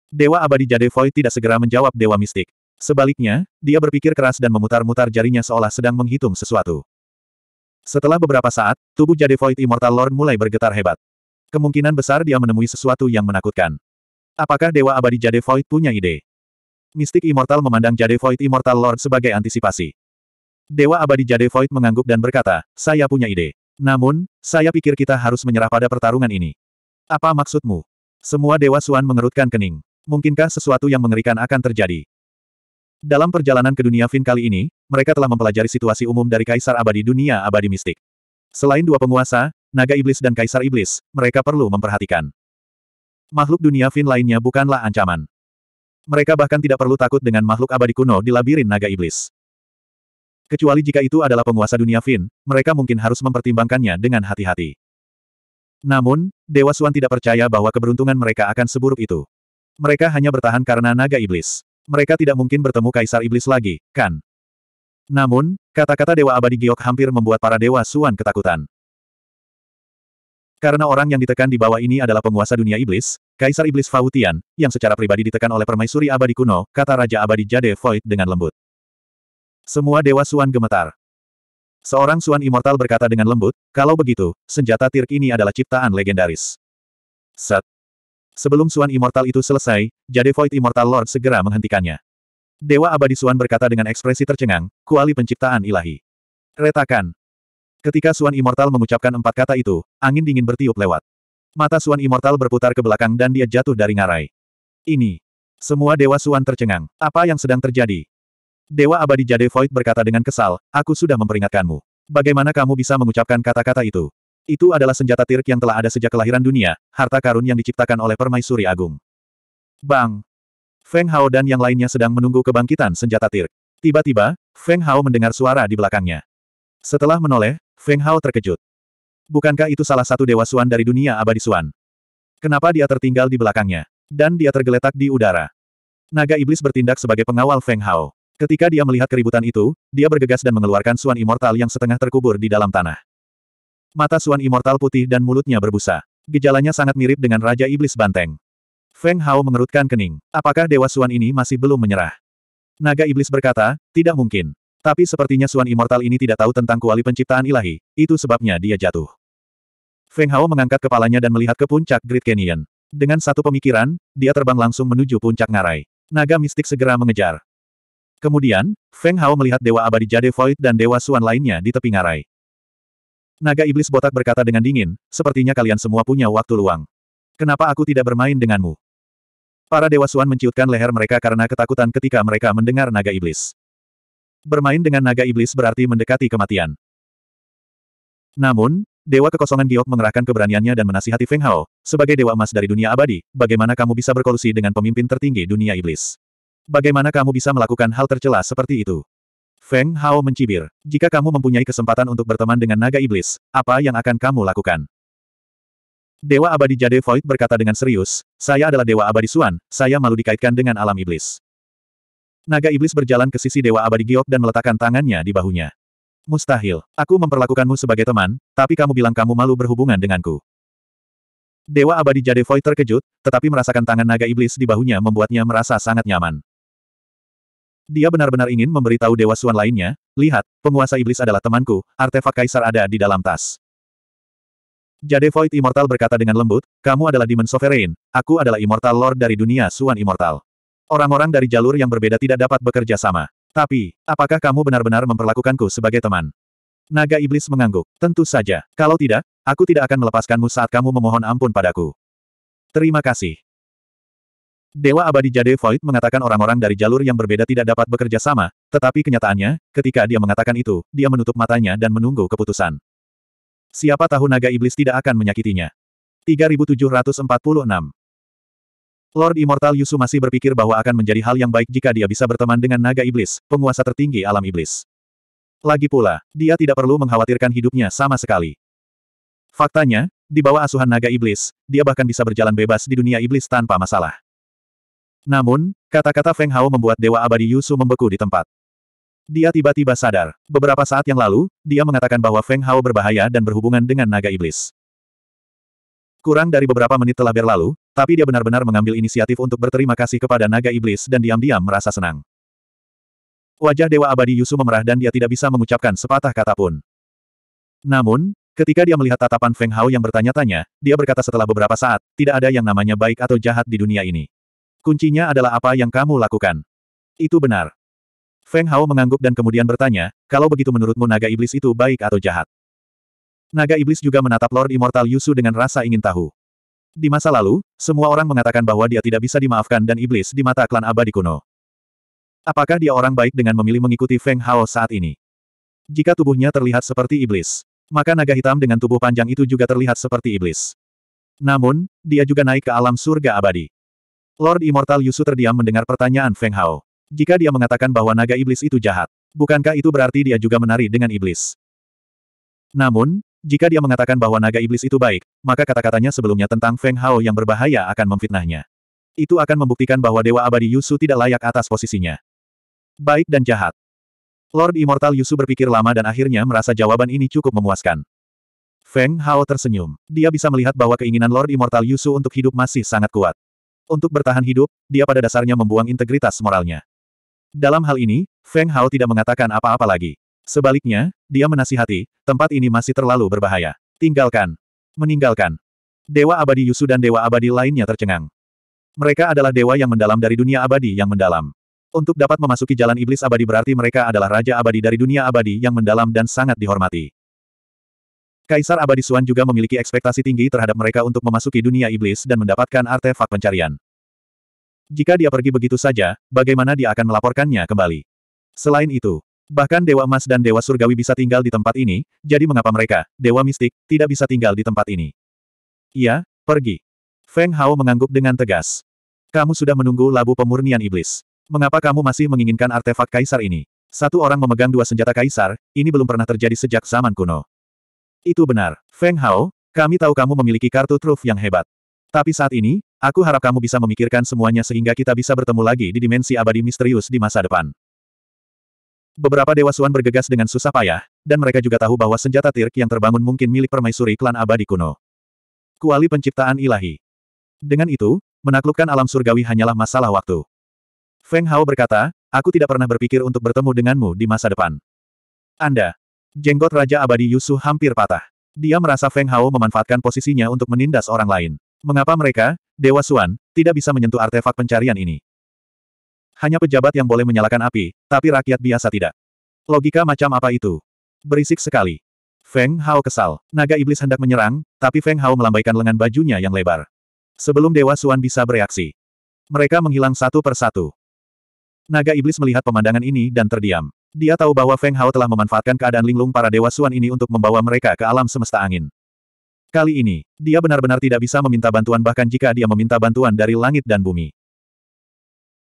Dewa Abadi Jade Void tidak segera menjawab Dewa mistik. Sebaliknya, dia berpikir keras dan memutar-mutar jarinya seolah sedang menghitung sesuatu. Setelah beberapa saat, tubuh Jade Void Immortal Lord mulai bergetar hebat. Kemungkinan besar dia menemui sesuatu yang menakutkan. Apakah Dewa Abadi Jade Void punya ide? Mistik Immortal memandang Jade Void Immortal Lord sebagai antisipasi. Dewa Abadi Jade Void mengangguk dan berkata, saya punya ide. Namun, saya pikir kita harus menyerah pada pertarungan ini. Apa maksudmu? Semua Dewa Suan mengerutkan kening. Mungkinkah sesuatu yang mengerikan akan terjadi? Dalam perjalanan ke dunia Fin kali ini, mereka telah mempelajari situasi umum dari Kaisar Abadi Dunia Abadi Mistik. Selain dua penguasa, Naga Iblis dan Kaisar Iblis, mereka perlu memperhatikan. Makhluk dunia Fin lainnya bukanlah ancaman. Mereka bahkan tidak perlu takut dengan makhluk abadi kuno di labirin Naga Iblis. Kecuali jika itu adalah penguasa dunia Fin, mereka mungkin harus mempertimbangkannya dengan hati-hati. Namun, Dewa Suan tidak percaya bahwa keberuntungan mereka akan seburuk itu. Mereka hanya bertahan karena naga iblis. Mereka tidak mungkin bertemu Kaisar Iblis lagi, kan? Namun, kata-kata Dewa Abadi Giok hampir membuat para Dewa Suan ketakutan. Karena orang yang ditekan di bawah ini adalah penguasa dunia iblis, Kaisar Iblis Fautian, yang secara pribadi ditekan oleh permaisuri abadi kuno, kata Raja Abadi Jade Void dengan lembut. Semua Dewa Suan gemetar. Seorang Suan Immortal berkata dengan lembut, kalau begitu, senjata Tirk ini adalah ciptaan legendaris. Set. Sebelum Suan Immortal itu selesai, Jade Void Immortal Lord segera menghentikannya. Dewa Abadi Suan berkata dengan ekspresi tercengang, kuali penciptaan ilahi. Retakan. Ketika Suan Immortal mengucapkan empat kata itu, angin dingin bertiup lewat. Mata Suan Immortal berputar ke belakang dan dia jatuh dari ngarai. Ini. Semua Dewa Suan tercengang. Apa yang sedang terjadi? Dewa Abadi Jade Void berkata dengan kesal, aku sudah memperingatkanmu. Bagaimana kamu bisa mengucapkan kata-kata itu? Itu adalah senjata tirik yang telah ada sejak kelahiran dunia, harta karun yang diciptakan oleh permaisuri agung. Bang! Feng Hao dan yang lainnya sedang menunggu kebangkitan senjata tirik. Tiba-tiba, Feng Hao mendengar suara di belakangnya. Setelah menoleh, Feng Hao terkejut. Bukankah itu salah satu dewa Suan dari dunia abadi Suan? Kenapa dia tertinggal di belakangnya? Dan dia tergeletak di udara. Naga iblis bertindak sebagai pengawal Feng Hao. Ketika dia melihat keributan itu, dia bergegas dan mengeluarkan Suan Immortal yang setengah terkubur di dalam tanah. Mata Suan Immortal putih dan mulutnya berbusa. Gejalanya sangat mirip dengan Raja Iblis Banteng. Feng Hao mengerutkan kening. Apakah Dewa Suan ini masih belum menyerah? Naga Iblis berkata, tidak mungkin. Tapi sepertinya Suan Immortal ini tidak tahu tentang kuali penciptaan ilahi, itu sebabnya dia jatuh. Feng Hao mengangkat kepalanya dan melihat ke puncak Great Canyon. Dengan satu pemikiran, dia terbang langsung menuju puncak ngarai. Naga mistik segera mengejar. Kemudian, Feng Hao melihat Dewa Abadi Jade Void dan Dewa Suan lainnya di tepi ngarai. Naga iblis botak berkata dengan dingin, sepertinya kalian semua punya waktu luang. Kenapa aku tidak bermain denganmu? Para Dewa Suan menciutkan leher mereka karena ketakutan ketika mereka mendengar naga iblis. Bermain dengan naga iblis berarti mendekati kematian. Namun, Dewa Kekosongan Giok mengerahkan keberaniannya dan menasihati Feng Hao, sebagai Dewa Emas dari dunia abadi, bagaimana kamu bisa berkolusi dengan pemimpin tertinggi dunia iblis? Bagaimana kamu bisa melakukan hal tercela seperti itu? Feng Hao mencibir. Jika kamu mempunyai kesempatan untuk berteman dengan naga iblis, apa yang akan kamu lakukan? Dewa abadi Jade Void berkata dengan serius, saya adalah dewa abadi Suan, saya malu dikaitkan dengan alam iblis. Naga iblis berjalan ke sisi dewa abadi Giok dan meletakkan tangannya di bahunya. Mustahil, aku memperlakukanmu sebagai teman, tapi kamu bilang kamu malu berhubungan denganku. Dewa abadi Jade Void terkejut, tetapi merasakan tangan naga iblis di bahunya membuatnya merasa sangat nyaman. Dia benar-benar ingin memberitahu Dewa Suan lainnya, lihat, penguasa iblis adalah temanku, artefak kaisar ada di dalam tas. Jade Void Immortal berkata dengan lembut, kamu adalah Demon Sovereign, aku adalah Immortal Lord dari dunia Suan Immortal. Orang-orang dari jalur yang berbeda tidak dapat bekerja sama. Tapi, apakah kamu benar-benar memperlakukanku sebagai teman? Naga Iblis mengangguk. Tentu saja. Kalau tidak, aku tidak akan melepaskanmu saat kamu memohon ampun padaku. Terima kasih. Dewa Abadi Jade Void mengatakan orang-orang dari jalur yang berbeda tidak dapat bekerja sama, tetapi kenyataannya, ketika dia mengatakan itu, dia menutup matanya dan menunggu keputusan. Siapa tahu naga iblis tidak akan menyakitinya. 3746 Lord Immortal Yusu masih berpikir bahwa akan menjadi hal yang baik jika dia bisa berteman dengan naga iblis, penguasa tertinggi alam iblis. Lagi pula, dia tidak perlu mengkhawatirkan hidupnya sama sekali. Faktanya, di bawah asuhan naga iblis, dia bahkan bisa berjalan bebas di dunia iblis tanpa masalah. Namun, kata-kata Feng Hao membuat Dewa Abadi Yusu membeku di tempat. Dia tiba-tiba sadar. Beberapa saat yang lalu, dia mengatakan bahwa Feng Hao berbahaya dan berhubungan dengan naga iblis. Kurang dari beberapa menit telah berlalu, tapi dia benar-benar mengambil inisiatif untuk berterima kasih kepada naga iblis dan diam-diam merasa senang. Wajah Dewa Abadi Yusu memerah dan dia tidak bisa mengucapkan sepatah kata pun. Namun, ketika dia melihat tatapan Feng Hao yang bertanya-tanya, dia berkata setelah beberapa saat, tidak ada yang namanya baik atau jahat di dunia ini. Kuncinya adalah apa yang kamu lakukan. Itu benar. Feng Hao mengangguk dan kemudian bertanya, kalau begitu menurutmu naga iblis itu baik atau jahat? Naga iblis juga menatap Lord Immortal Yusu dengan rasa ingin tahu. Di masa lalu, semua orang mengatakan bahwa dia tidak bisa dimaafkan dan iblis di mata klan abadi kuno. Apakah dia orang baik dengan memilih mengikuti Feng Hao saat ini? Jika tubuhnya terlihat seperti iblis, maka naga hitam dengan tubuh panjang itu juga terlihat seperti iblis. Namun, dia juga naik ke alam surga abadi. Lord Immortal Yusu terdiam mendengar pertanyaan Feng Hao. Jika dia mengatakan bahwa naga iblis itu jahat, bukankah itu berarti dia juga menari dengan iblis? Namun, jika dia mengatakan bahwa naga iblis itu baik, maka kata-katanya sebelumnya tentang Feng Hao yang berbahaya akan memfitnahnya. Itu akan membuktikan bahwa Dewa Abadi Yusu tidak layak atas posisinya. Baik dan jahat. Lord Immortal Yusu berpikir lama dan akhirnya merasa jawaban ini cukup memuaskan. Feng Hao tersenyum. Dia bisa melihat bahwa keinginan Lord Immortal Yusu untuk hidup masih sangat kuat. Untuk bertahan hidup, dia pada dasarnya membuang integritas moralnya. Dalam hal ini, Feng Hao tidak mengatakan apa-apa lagi. Sebaliknya, dia menasihati, tempat ini masih terlalu berbahaya. Tinggalkan. Meninggalkan. Dewa abadi Yusu dan dewa abadi lainnya tercengang. Mereka adalah dewa yang mendalam dari dunia abadi yang mendalam. Untuk dapat memasuki jalan iblis abadi berarti mereka adalah raja abadi dari dunia abadi yang mendalam dan sangat dihormati. Kaisar Abadi Suan juga memiliki ekspektasi tinggi terhadap mereka untuk memasuki dunia iblis dan mendapatkan artefak pencarian. Jika dia pergi begitu saja, bagaimana dia akan melaporkannya kembali? Selain itu, bahkan Dewa Emas dan Dewa Surgawi bisa tinggal di tempat ini, jadi mengapa mereka, Dewa Mistik, tidak bisa tinggal di tempat ini? Iya, pergi. Feng Hao mengangguk dengan tegas. Kamu sudah menunggu labu pemurnian iblis. Mengapa kamu masih menginginkan artefak kaisar ini? Satu orang memegang dua senjata kaisar, ini belum pernah terjadi sejak zaman kuno. Itu benar. Feng Hao, kami tahu kamu memiliki kartu truf yang hebat. Tapi saat ini, aku harap kamu bisa memikirkan semuanya sehingga kita bisa bertemu lagi di dimensi abadi misterius di masa depan. Beberapa Dewa Suan bergegas dengan susah payah, dan mereka juga tahu bahwa senjata Tirk yang terbangun mungkin milik permaisuri klan abadi kuno. Kuali penciptaan ilahi. Dengan itu, menaklukkan alam surgawi hanyalah masalah waktu. Feng Hao berkata, aku tidak pernah berpikir untuk bertemu denganmu di masa depan. Anda, Jenggot Raja Abadi Yusu hampir patah. Dia merasa Feng Hao memanfaatkan posisinya untuk menindas orang lain. Mengapa mereka, Dewa Suan, tidak bisa menyentuh artefak pencarian ini? Hanya pejabat yang boleh menyalakan api, tapi rakyat biasa tidak. Logika macam apa itu? Berisik sekali. Feng Hao kesal. Naga iblis hendak menyerang, tapi Feng Hao melambaikan lengan bajunya yang lebar. Sebelum Dewa Suan bisa bereaksi. Mereka menghilang satu persatu. Naga iblis melihat pemandangan ini dan terdiam. Dia tahu bahwa Feng Hao telah memanfaatkan keadaan linglung para dewa Suan ini untuk membawa mereka ke alam semesta angin. Kali ini, dia benar-benar tidak bisa meminta bantuan bahkan jika dia meminta bantuan dari langit dan bumi.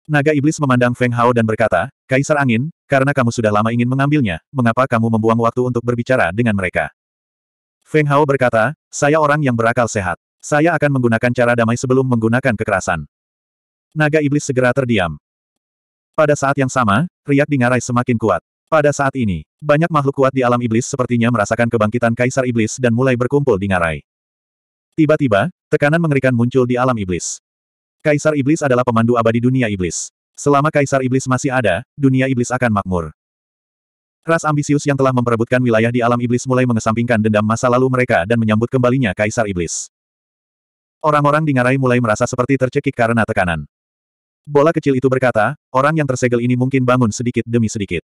Naga Iblis memandang Feng Hao dan berkata, Kaisar Angin, karena kamu sudah lama ingin mengambilnya, mengapa kamu membuang waktu untuk berbicara dengan mereka? Feng Hao berkata, saya orang yang berakal sehat. Saya akan menggunakan cara damai sebelum menggunakan kekerasan. Naga Iblis segera terdiam. Pada saat yang sama, riak di ngarai semakin kuat. Pada saat ini, banyak makhluk kuat di alam iblis sepertinya merasakan kebangkitan Kaisar Iblis dan mulai berkumpul di ngarai. Tiba-tiba, tekanan mengerikan muncul di alam iblis. Kaisar Iblis adalah pemandu abadi dunia iblis. Selama Kaisar Iblis masih ada, dunia iblis akan makmur. Ras ambisius yang telah memperebutkan wilayah di alam iblis mulai mengesampingkan dendam masa lalu mereka dan menyambut kembalinya Kaisar Iblis. Orang-orang di ngarai mulai merasa seperti tercekik karena tekanan. Bola kecil itu berkata, orang yang tersegel ini mungkin bangun sedikit demi sedikit.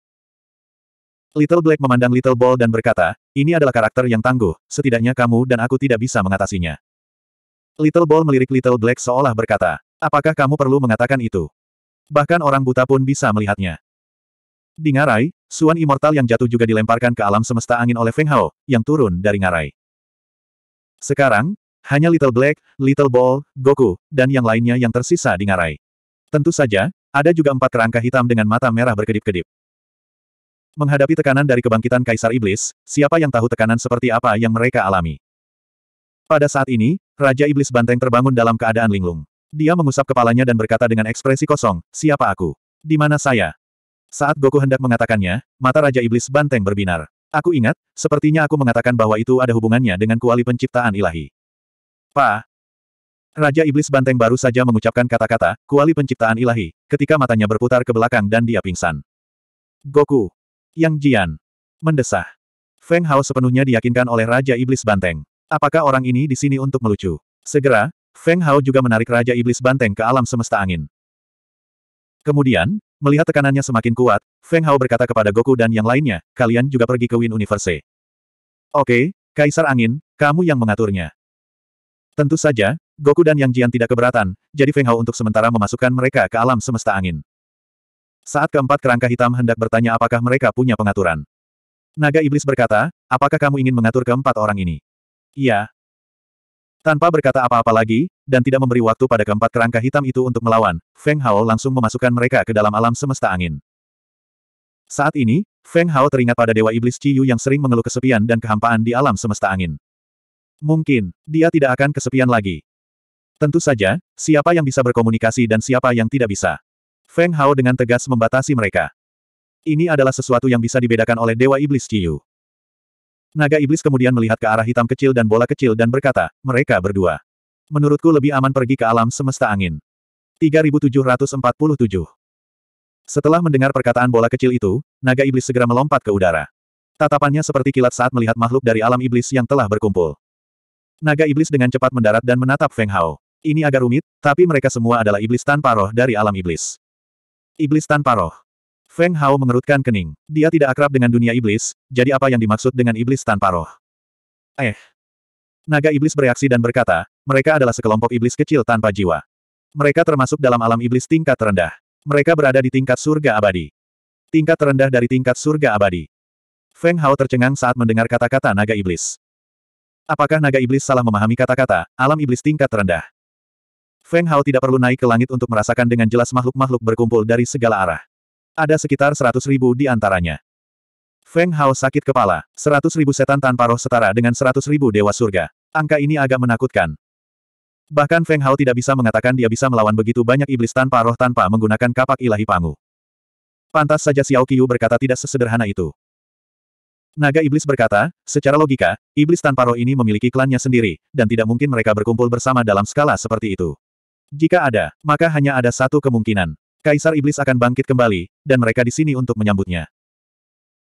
Little Black memandang Little Ball dan berkata, ini adalah karakter yang tangguh, setidaknya kamu dan aku tidak bisa mengatasinya. Little Ball melirik Little Black seolah berkata, apakah kamu perlu mengatakan itu? Bahkan orang buta pun bisa melihatnya. Di ngarai, Suan Immortal yang jatuh juga dilemparkan ke alam semesta angin oleh Feng Hao, yang turun dari ngarai. Sekarang, hanya Little Black, Little Ball, Goku, dan yang lainnya yang tersisa di ngarai. Tentu saja, ada juga empat kerangka hitam dengan mata merah berkedip-kedip. Menghadapi tekanan dari kebangkitan Kaisar Iblis, siapa yang tahu tekanan seperti apa yang mereka alami? Pada saat ini, Raja Iblis Banteng terbangun dalam keadaan linglung. Dia mengusap kepalanya dan berkata dengan ekspresi kosong, siapa aku? Di mana saya? Saat Goku hendak mengatakannya, mata Raja Iblis Banteng berbinar. Aku ingat, sepertinya aku mengatakan bahwa itu ada hubungannya dengan kuali penciptaan ilahi. Pa, Raja Iblis Banteng baru saja mengucapkan kata-kata, kuali penciptaan ilahi, ketika matanya berputar ke belakang dan dia pingsan. Goku. Yang Jian. Mendesah. Feng Hao sepenuhnya diyakinkan oleh Raja Iblis Banteng. Apakah orang ini di sini untuk melucu? Segera, Feng Hao juga menarik Raja Iblis Banteng ke alam semesta angin. Kemudian, melihat tekanannya semakin kuat, Feng Hao berkata kepada Goku dan yang lainnya, kalian juga pergi ke Win Universe. Oke, Kaisar Angin, kamu yang mengaturnya. Tentu saja, Goku dan Yang Jian tidak keberatan, jadi Feng Hao untuk sementara memasukkan mereka ke alam semesta angin. Saat keempat kerangka hitam hendak bertanya apakah mereka punya pengaturan. Naga Iblis berkata, apakah kamu ingin mengatur keempat orang ini? Iya. Tanpa berkata apa-apa lagi, dan tidak memberi waktu pada keempat kerangka hitam itu untuk melawan, Feng Hao langsung memasukkan mereka ke dalam alam semesta angin. Saat ini, Feng Hao teringat pada Dewa Iblis Ciyu yang sering mengeluh kesepian dan kehampaan di alam semesta angin. Mungkin, dia tidak akan kesepian lagi. Tentu saja, siapa yang bisa berkomunikasi dan siapa yang tidak bisa. Feng Hao dengan tegas membatasi mereka. Ini adalah sesuatu yang bisa dibedakan oleh Dewa Iblis Ciyu. Naga Iblis kemudian melihat ke arah hitam kecil dan bola kecil dan berkata, mereka berdua. Menurutku lebih aman pergi ke alam semesta angin. 3747 Setelah mendengar perkataan bola kecil itu, naga iblis segera melompat ke udara. Tatapannya seperti kilat saat melihat makhluk dari alam iblis yang telah berkumpul. Naga iblis dengan cepat mendarat dan menatap Feng Hao. Ini agak rumit, tapi mereka semua adalah iblis tanpa roh dari alam iblis. Iblis tanpa roh. Feng Hao mengerutkan kening. Dia tidak akrab dengan dunia iblis, jadi apa yang dimaksud dengan iblis tanpa roh? Eh. Naga iblis bereaksi dan berkata, mereka adalah sekelompok iblis kecil tanpa jiwa. Mereka termasuk dalam alam iblis tingkat terendah. Mereka berada di tingkat surga abadi. Tingkat terendah dari tingkat surga abadi. Feng Hao tercengang saat mendengar kata-kata naga iblis. Apakah naga iblis salah memahami kata-kata, alam iblis tingkat terendah? Feng Hao tidak perlu naik ke langit untuk merasakan dengan jelas makhluk-makhluk berkumpul dari segala arah. Ada sekitar seratus ribu di antaranya. Feng Hao sakit kepala, seratus ribu setan tanpa roh setara dengan seratus ribu dewa surga. Angka ini agak menakutkan. Bahkan Feng Hao tidak bisa mengatakan dia bisa melawan begitu banyak iblis tanpa roh tanpa menggunakan kapak ilahi pangu. Pantas saja Xiao Qiu berkata tidak sesederhana itu. Naga Iblis berkata, secara logika, Iblis tanpa roh ini memiliki klannya sendiri, dan tidak mungkin mereka berkumpul bersama dalam skala seperti itu. Jika ada, maka hanya ada satu kemungkinan. Kaisar Iblis akan bangkit kembali, dan mereka di sini untuk menyambutnya.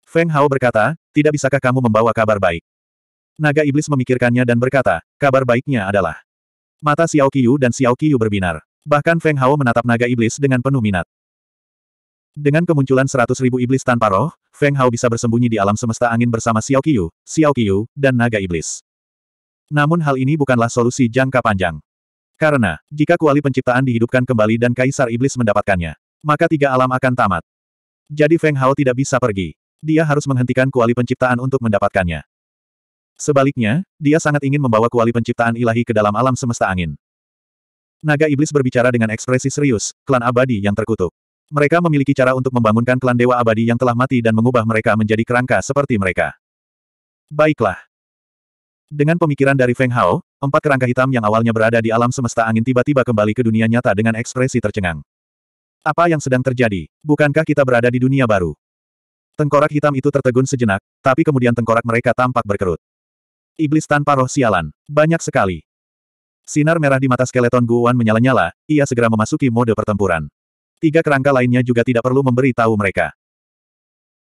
Feng Hao berkata, tidak bisakah kamu membawa kabar baik? Naga Iblis memikirkannya dan berkata, kabar baiknya adalah. Mata Xiao Qiyu dan Xiao Qiyu berbinar. Bahkan Feng Hao menatap naga iblis dengan penuh minat. Dengan kemunculan seratus ribu iblis tanpa roh, Feng Hao bisa bersembunyi di alam semesta angin bersama Xiao Qiu, Xiao Qiu, dan naga iblis. Namun hal ini bukanlah solusi jangka panjang. Karena, jika kuali penciptaan dihidupkan kembali dan Kaisar Iblis mendapatkannya, maka tiga alam akan tamat. Jadi Feng Hao tidak bisa pergi. Dia harus menghentikan kuali penciptaan untuk mendapatkannya. Sebaliknya, dia sangat ingin membawa kuali penciptaan ilahi ke dalam alam semesta angin. Naga Iblis berbicara dengan ekspresi serius, klan abadi yang terkutuk. Mereka memiliki cara untuk membangunkan klan Dewa Abadi yang telah mati dan mengubah mereka menjadi kerangka seperti mereka. Baiklah. Dengan pemikiran dari Feng Hao, empat kerangka hitam yang awalnya berada di alam semesta angin tiba-tiba kembali ke dunia nyata dengan ekspresi tercengang. Apa yang sedang terjadi? Bukankah kita berada di dunia baru? Tengkorak hitam itu tertegun sejenak, tapi kemudian tengkorak mereka tampak berkerut. Iblis tanpa roh sialan. Banyak sekali. Sinar merah di mata skeleton Guan menyala-nyala, ia segera memasuki mode pertempuran. Tiga kerangka lainnya juga tidak perlu memberi tahu mereka.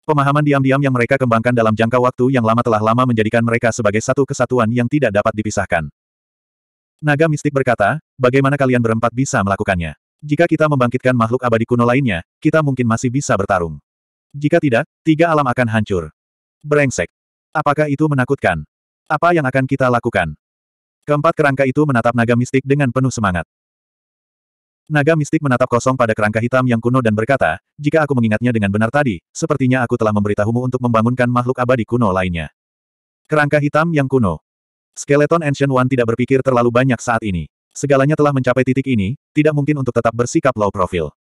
Pemahaman diam-diam yang mereka kembangkan dalam jangka waktu yang lama telah lama menjadikan mereka sebagai satu kesatuan yang tidak dapat dipisahkan. Naga mistik berkata, bagaimana kalian berempat bisa melakukannya? Jika kita membangkitkan makhluk abadi kuno lainnya, kita mungkin masih bisa bertarung. Jika tidak, tiga alam akan hancur. Berengsek. Apakah itu menakutkan? Apa yang akan kita lakukan? Keempat kerangka itu menatap naga mistik dengan penuh semangat. Naga mistik menatap kosong pada kerangka hitam yang kuno dan berkata, jika aku mengingatnya dengan benar tadi, sepertinya aku telah memberitahumu untuk membangunkan makhluk abadi kuno lainnya. Kerangka hitam yang kuno. Skeleton Ancient One tidak berpikir terlalu banyak saat ini. Segalanya telah mencapai titik ini, tidak mungkin untuk tetap bersikap low profile.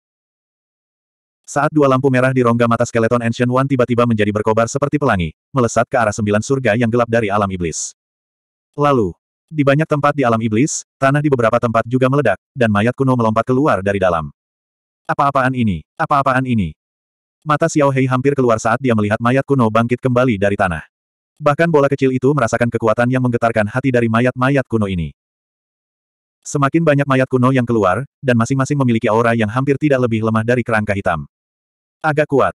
Saat dua lampu merah di rongga mata skeleton Ancient One tiba-tiba menjadi berkobar seperti pelangi, melesat ke arah sembilan surga yang gelap dari alam iblis. Lalu, di banyak tempat di alam iblis, tanah di beberapa tempat juga meledak, dan mayat kuno melompat keluar dari dalam. Apa-apaan ini? Apa-apaan ini? Mata Xiao Hei hampir keluar saat dia melihat mayat kuno bangkit kembali dari tanah. Bahkan bola kecil itu merasakan kekuatan yang menggetarkan hati dari mayat-mayat kuno ini. Semakin banyak mayat kuno yang keluar, dan masing-masing memiliki aura yang hampir tidak lebih lemah dari kerangka hitam. Agak kuat.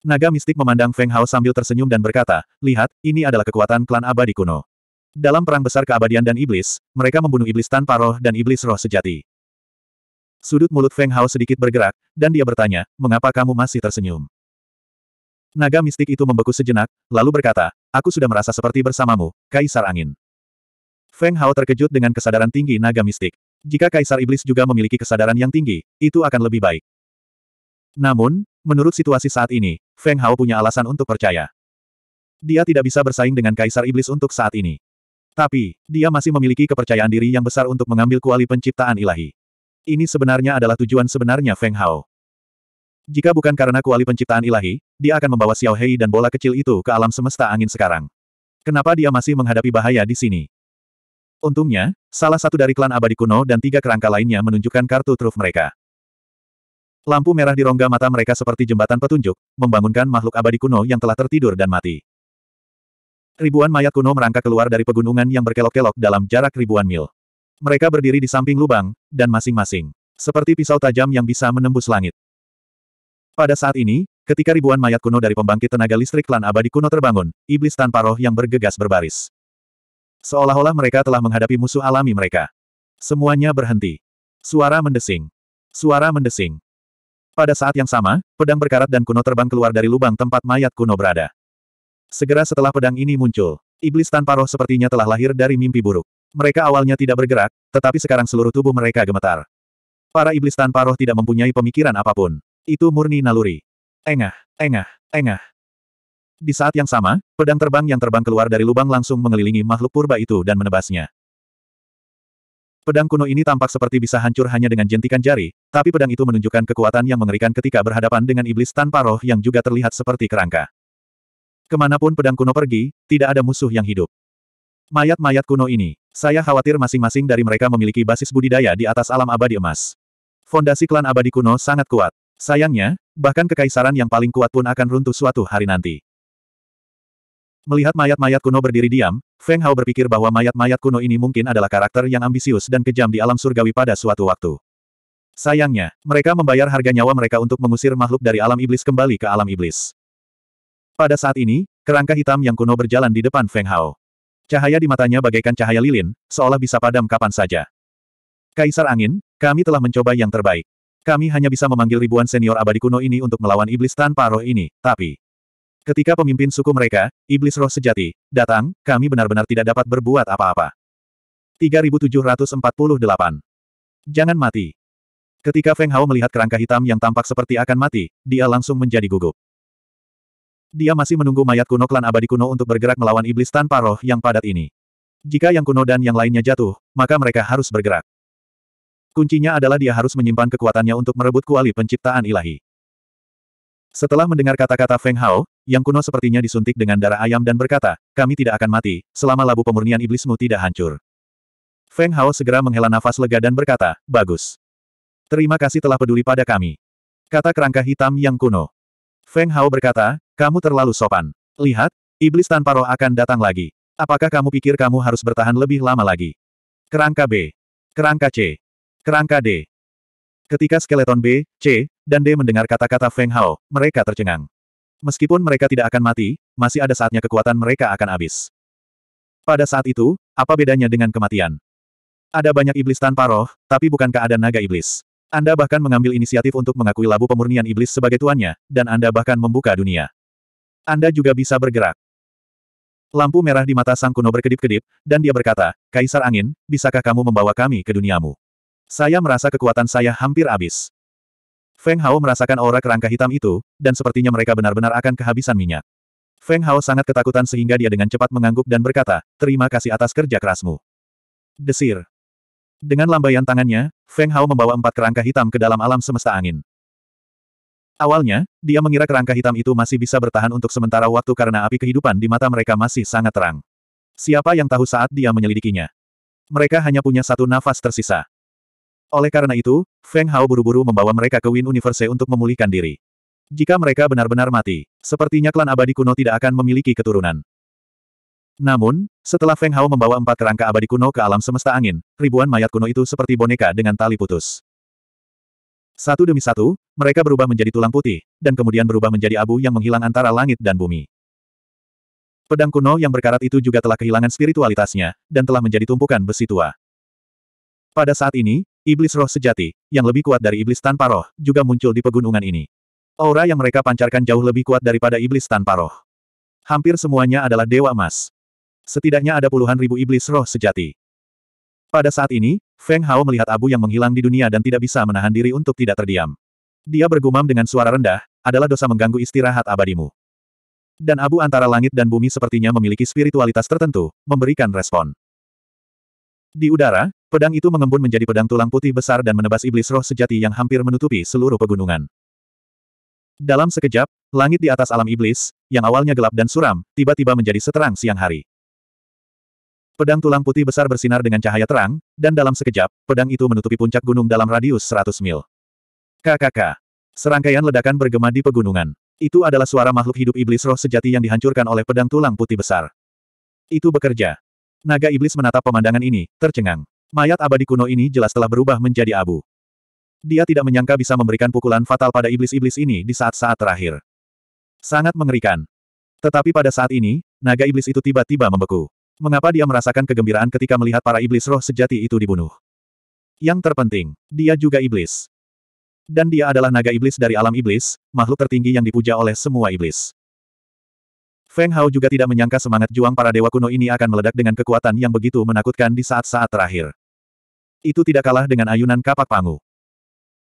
Naga mistik memandang Feng Hao sambil tersenyum dan berkata, lihat, ini adalah kekuatan klan abadi kuno. Dalam perang besar keabadian dan iblis, mereka membunuh iblis tanpa roh dan iblis roh sejati. Sudut mulut Feng Hao sedikit bergerak, dan dia bertanya, mengapa kamu masih tersenyum? Naga mistik itu membeku sejenak, lalu berkata, aku sudah merasa seperti bersamamu, Kaisar Angin. Feng Hao terkejut dengan kesadaran tinggi naga mistik. Jika Kaisar Iblis juga memiliki kesadaran yang tinggi, itu akan lebih baik. Namun, menurut situasi saat ini, Feng Hao punya alasan untuk percaya. Dia tidak bisa bersaing dengan Kaisar Iblis untuk saat ini. Tapi, dia masih memiliki kepercayaan diri yang besar untuk mengambil kuali penciptaan ilahi. Ini sebenarnya adalah tujuan sebenarnya Feng Hao. Jika bukan karena kuali penciptaan ilahi, dia akan membawa Xiao Hei dan bola kecil itu ke alam semesta angin sekarang. Kenapa dia masih menghadapi bahaya di sini? Untungnya, salah satu dari klan abadi kuno dan tiga kerangka lainnya menunjukkan kartu truf mereka. Lampu merah di rongga mata mereka seperti jembatan petunjuk, membangunkan makhluk abadi kuno yang telah tertidur dan mati. Ribuan mayat kuno merangkak keluar dari pegunungan yang berkelok-kelok dalam jarak ribuan mil. Mereka berdiri di samping lubang, dan masing-masing. Seperti pisau tajam yang bisa menembus langit. Pada saat ini, ketika ribuan mayat kuno dari pembangkit tenaga listrik klan abadi kuno terbangun, iblis tanpa roh yang bergegas berbaris. Seolah-olah mereka telah menghadapi musuh alami mereka. Semuanya berhenti. Suara mendesing. Suara mendesing. Pada saat yang sama, pedang berkarat dan kuno terbang keluar dari lubang tempat mayat kuno berada. Segera setelah pedang ini muncul, iblis tanpa roh sepertinya telah lahir dari mimpi buruk. Mereka awalnya tidak bergerak, tetapi sekarang seluruh tubuh mereka gemetar. Para iblis tanpa roh tidak mempunyai pemikiran apapun. Itu murni naluri. Engah, engah, engah. Di saat yang sama, pedang terbang yang terbang keluar dari lubang langsung mengelilingi makhluk purba itu dan menebasnya. Pedang kuno ini tampak seperti bisa hancur hanya dengan jentikan jari, tapi pedang itu menunjukkan kekuatan yang mengerikan ketika berhadapan dengan iblis tanpa roh yang juga terlihat seperti kerangka. Kemanapun pedang kuno pergi, tidak ada musuh yang hidup. Mayat-mayat kuno ini, saya khawatir masing-masing dari mereka memiliki basis budidaya di atas alam abadi emas. Fondasi klan abadi kuno sangat kuat. Sayangnya, bahkan kekaisaran yang paling kuat pun akan runtuh suatu hari nanti. Melihat mayat-mayat kuno berdiri diam, Feng Hao berpikir bahwa mayat-mayat kuno ini mungkin adalah karakter yang ambisius dan kejam di alam surgawi pada suatu waktu. Sayangnya, mereka membayar harga nyawa mereka untuk mengusir makhluk dari alam iblis kembali ke alam iblis. Pada saat ini, kerangka hitam yang kuno berjalan di depan Feng Hao. Cahaya di matanya bagaikan cahaya lilin, seolah bisa padam kapan saja. Kaisar Angin, kami telah mencoba yang terbaik. Kami hanya bisa memanggil ribuan senior abadi kuno ini untuk melawan iblis tanpa roh ini, tapi... Ketika pemimpin suku mereka, iblis roh sejati, datang, kami benar-benar tidak dapat berbuat apa-apa. 3748. Jangan mati. Ketika Feng Hao melihat kerangka hitam yang tampak seperti akan mati, dia langsung menjadi gugup. Dia masih menunggu mayat kuno klan abadi kuno untuk bergerak melawan iblis tanpa roh yang padat ini. Jika yang kuno dan yang lainnya jatuh, maka mereka harus bergerak. Kuncinya adalah dia harus menyimpan kekuatannya untuk merebut kuali penciptaan ilahi. Setelah mendengar kata-kata Feng Hao, yang kuno sepertinya disuntik dengan darah ayam dan berkata, kami tidak akan mati, selama labu pemurnian iblismu tidak hancur. Feng Hao segera menghela nafas lega dan berkata, bagus. Terima kasih telah peduli pada kami. Kata kerangka hitam yang kuno. Feng Hao berkata, kamu terlalu sopan. Lihat, iblis tanpa roh akan datang lagi. Apakah kamu pikir kamu harus bertahan lebih lama lagi? Kerangka B. Kerangka C. Kerangka D. Ketika skeleton B, C, dan D mendengar kata-kata Feng Hao, mereka tercengang. Meskipun mereka tidak akan mati, masih ada saatnya kekuatan mereka akan habis. Pada saat itu, apa bedanya dengan kematian? Ada banyak iblis tanpa roh, tapi bukankah ada naga iblis? Anda bahkan mengambil inisiatif untuk mengakui labu pemurnian iblis sebagai tuannya, dan Anda bahkan membuka dunia. Anda juga bisa bergerak. Lampu merah di mata sang kuno berkedip-kedip, dan dia berkata, Kaisar Angin, bisakah kamu membawa kami ke duniamu? Saya merasa kekuatan saya hampir habis. Feng Hao merasakan aura kerangka hitam itu, dan sepertinya mereka benar-benar akan kehabisan minyak. Feng Hao sangat ketakutan sehingga dia dengan cepat mengangguk dan berkata, terima kasih atas kerja kerasmu. Desir. Dengan lambaian tangannya, Feng Hao membawa empat kerangka hitam ke dalam alam semesta angin. Awalnya, dia mengira kerangka hitam itu masih bisa bertahan untuk sementara waktu karena api kehidupan di mata mereka masih sangat terang. Siapa yang tahu saat dia menyelidikinya? Mereka hanya punya satu nafas tersisa. Oleh karena itu, Feng Hao buru-buru membawa mereka ke Win Universe untuk memulihkan diri. Jika mereka benar-benar mati, sepertinya klan abadi kuno tidak akan memiliki keturunan. Namun, setelah Feng Hao membawa empat kerangka abadi kuno ke alam semesta angin, ribuan mayat kuno itu seperti boneka dengan tali putus. Satu demi satu, mereka berubah menjadi tulang putih, dan kemudian berubah menjadi abu yang menghilang antara langit dan bumi. Pedang kuno yang berkarat itu juga telah kehilangan spiritualitasnya, dan telah menjadi tumpukan besi tua. Pada saat ini, iblis roh sejati, yang lebih kuat dari iblis tanpa roh, juga muncul di pegunungan ini. Aura yang mereka pancarkan jauh lebih kuat daripada iblis tanpa roh. Hampir semuanya adalah dewa emas setidaknya ada puluhan ribu iblis roh sejati. Pada saat ini, Feng Hao melihat abu yang menghilang di dunia dan tidak bisa menahan diri untuk tidak terdiam. Dia bergumam dengan suara rendah, adalah dosa mengganggu istirahat abadimu. Dan abu antara langit dan bumi sepertinya memiliki spiritualitas tertentu, memberikan respon. Di udara, pedang itu mengembun menjadi pedang tulang putih besar dan menebas iblis roh sejati yang hampir menutupi seluruh pegunungan. Dalam sekejap, langit di atas alam iblis, yang awalnya gelap dan suram, tiba-tiba menjadi seterang siang hari. Pedang tulang putih besar bersinar dengan cahaya terang, dan dalam sekejap, pedang itu menutupi puncak gunung dalam radius 100 mil. KKK. Serangkaian ledakan bergema di pegunungan. Itu adalah suara makhluk hidup iblis roh sejati yang dihancurkan oleh pedang tulang putih besar. Itu bekerja. Naga iblis menatap pemandangan ini, tercengang. Mayat abadi kuno ini jelas telah berubah menjadi abu. Dia tidak menyangka bisa memberikan pukulan fatal pada iblis-iblis ini di saat-saat terakhir. Sangat mengerikan. Tetapi pada saat ini, naga iblis itu tiba-tiba membeku. Mengapa dia merasakan kegembiraan ketika melihat para iblis roh sejati itu dibunuh? Yang terpenting, dia juga iblis. Dan dia adalah naga iblis dari alam iblis, makhluk tertinggi yang dipuja oleh semua iblis. Feng Hao juga tidak menyangka semangat juang para dewa kuno ini akan meledak dengan kekuatan yang begitu menakutkan di saat-saat terakhir. Itu tidak kalah dengan ayunan kapak pangu.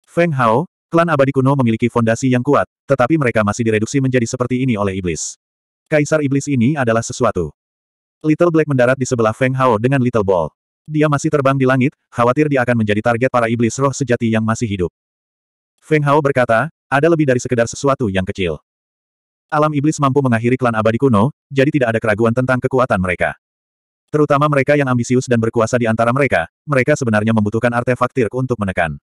Feng Hao, klan abadi kuno memiliki fondasi yang kuat, tetapi mereka masih direduksi menjadi seperti ini oleh iblis. Kaisar iblis ini adalah sesuatu. Little Black mendarat di sebelah Feng Hao dengan Little Ball. Dia masih terbang di langit, khawatir dia akan menjadi target para iblis roh sejati yang masih hidup. Feng Hao berkata, ada lebih dari sekedar sesuatu yang kecil. Alam iblis mampu mengakhiri klan abadi kuno, jadi tidak ada keraguan tentang kekuatan mereka. Terutama mereka yang ambisius dan berkuasa di antara mereka, mereka sebenarnya membutuhkan artefak tirk untuk menekan.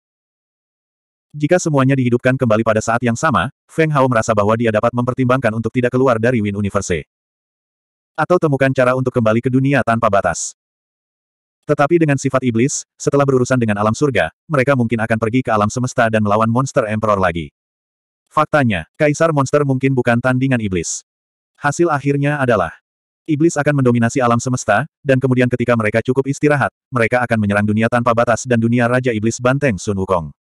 Jika semuanya dihidupkan kembali pada saat yang sama, Feng Hao merasa bahwa dia dapat mempertimbangkan untuk tidak keluar dari Win Universe. Atau temukan cara untuk kembali ke dunia tanpa batas. Tetapi dengan sifat iblis, setelah berurusan dengan alam surga, mereka mungkin akan pergi ke alam semesta dan melawan monster emperor lagi. Faktanya, kaisar monster mungkin bukan tandingan iblis. Hasil akhirnya adalah iblis akan mendominasi alam semesta, dan kemudian ketika mereka cukup istirahat, mereka akan menyerang dunia tanpa batas dan dunia Raja Iblis Banteng Sun Wukong.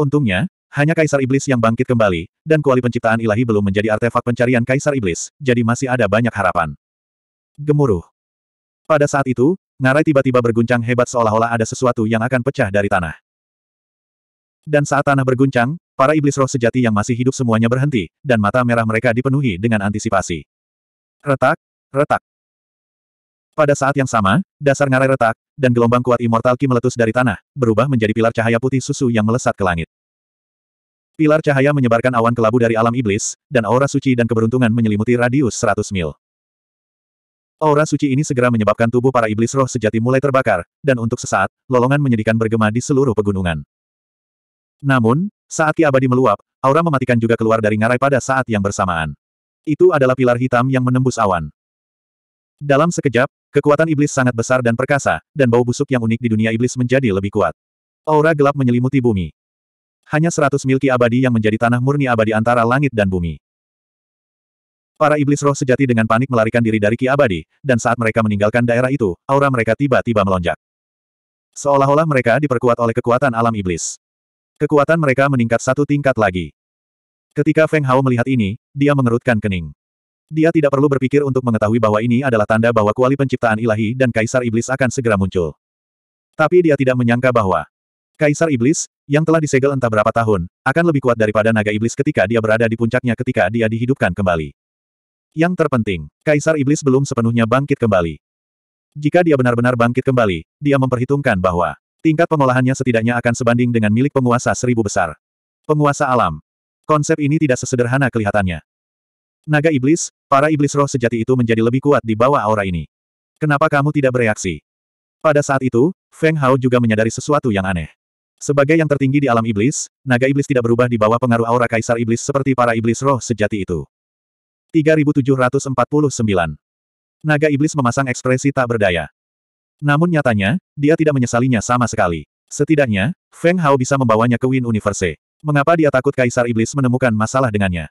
Untungnya, hanya Kaisar Iblis yang bangkit kembali, dan kuali penciptaan ilahi belum menjadi artefak pencarian Kaisar Iblis, jadi masih ada banyak harapan. Gemuruh. Pada saat itu, ngarai tiba-tiba berguncang hebat seolah-olah ada sesuatu yang akan pecah dari tanah. Dan saat tanah berguncang, para iblis roh sejati yang masih hidup semuanya berhenti, dan mata merah mereka dipenuhi dengan antisipasi. Retak, retak. Pada saat yang sama, dasar ngarai retak, dan gelombang kuat immortal Ki meletus dari tanah, berubah menjadi pilar cahaya putih susu yang melesat ke langit. Pilar cahaya menyebarkan awan kelabu dari alam iblis, dan aura suci dan keberuntungan menyelimuti radius 100 mil. Aura suci ini segera menyebabkan tubuh para iblis roh sejati mulai terbakar, dan untuk sesaat, lolongan menyedihkan bergema di seluruh pegunungan. Namun, saat Ki Abadi meluap, aura mematikan juga keluar dari ngarai pada saat yang bersamaan. Itu adalah pilar hitam yang menembus awan. Dalam sekejap, kekuatan iblis sangat besar dan perkasa, dan bau busuk yang unik di dunia iblis menjadi lebih kuat. Aura gelap menyelimuti bumi hanya seratus milki abadi yang menjadi tanah murni abadi antara langit dan bumi. Para iblis roh sejati dengan panik melarikan diri dari Ki Abadi, dan saat mereka meninggalkan daerah itu, aura mereka tiba-tiba melonjak. Seolah-olah mereka diperkuat oleh kekuatan alam iblis. Kekuatan mereka meningkat satu tingkat lagi. Ketika Feng Hao melihat ini, dia mengerutkan kening. Dia tidak perlu berpikir untuk mengetahui bahwa ini adalah tanda bahwa kuali penciptaan ilahi dan kaisar iblis akan segera muncul. Tapi dia tidak menyangka bahwa Kaisar Iblis, yang telah disegel entah berapa tahun, akan lebih kuat daripada naga iblis ketika dia berada di puncaknya ketika dia dihidupkan kembali. Yang terpenting, Kaisar Iblis belum sepenuhnya bangkit kembali. Jika dia benar-benar bangkit kembali, dia memperhitungkan bahwa tingkat pengolahannya setidaknya akan sebanding dengan milik penguasa seribu besar. Penguasa alam. Konsep ini tidak sesederhana kelihatannya. Naga iblis, para iblis roh sejati itu menjadi lebih kuat di bawah aura ini. Kenapa kamu tidak bereaksi? Pada saat itu, Feng Hao juga menyadari sesuatu yang aneh. Sebagai yang tertinggi di alam iblis, naga iblis tidak berubah di bawah pengaruh aura kaisar iblis seperti para iblis roh sejati itu. 3749 Naga iblis memasang ekspresi tak berdaya. Namun nyatanya, dia tidak menyesalinya sama sekali. Setidaknya, Feng Hao bisa membawanya ke Win Universe. Mengapa dia takut kaisar iblis menemukan masalah dengannya?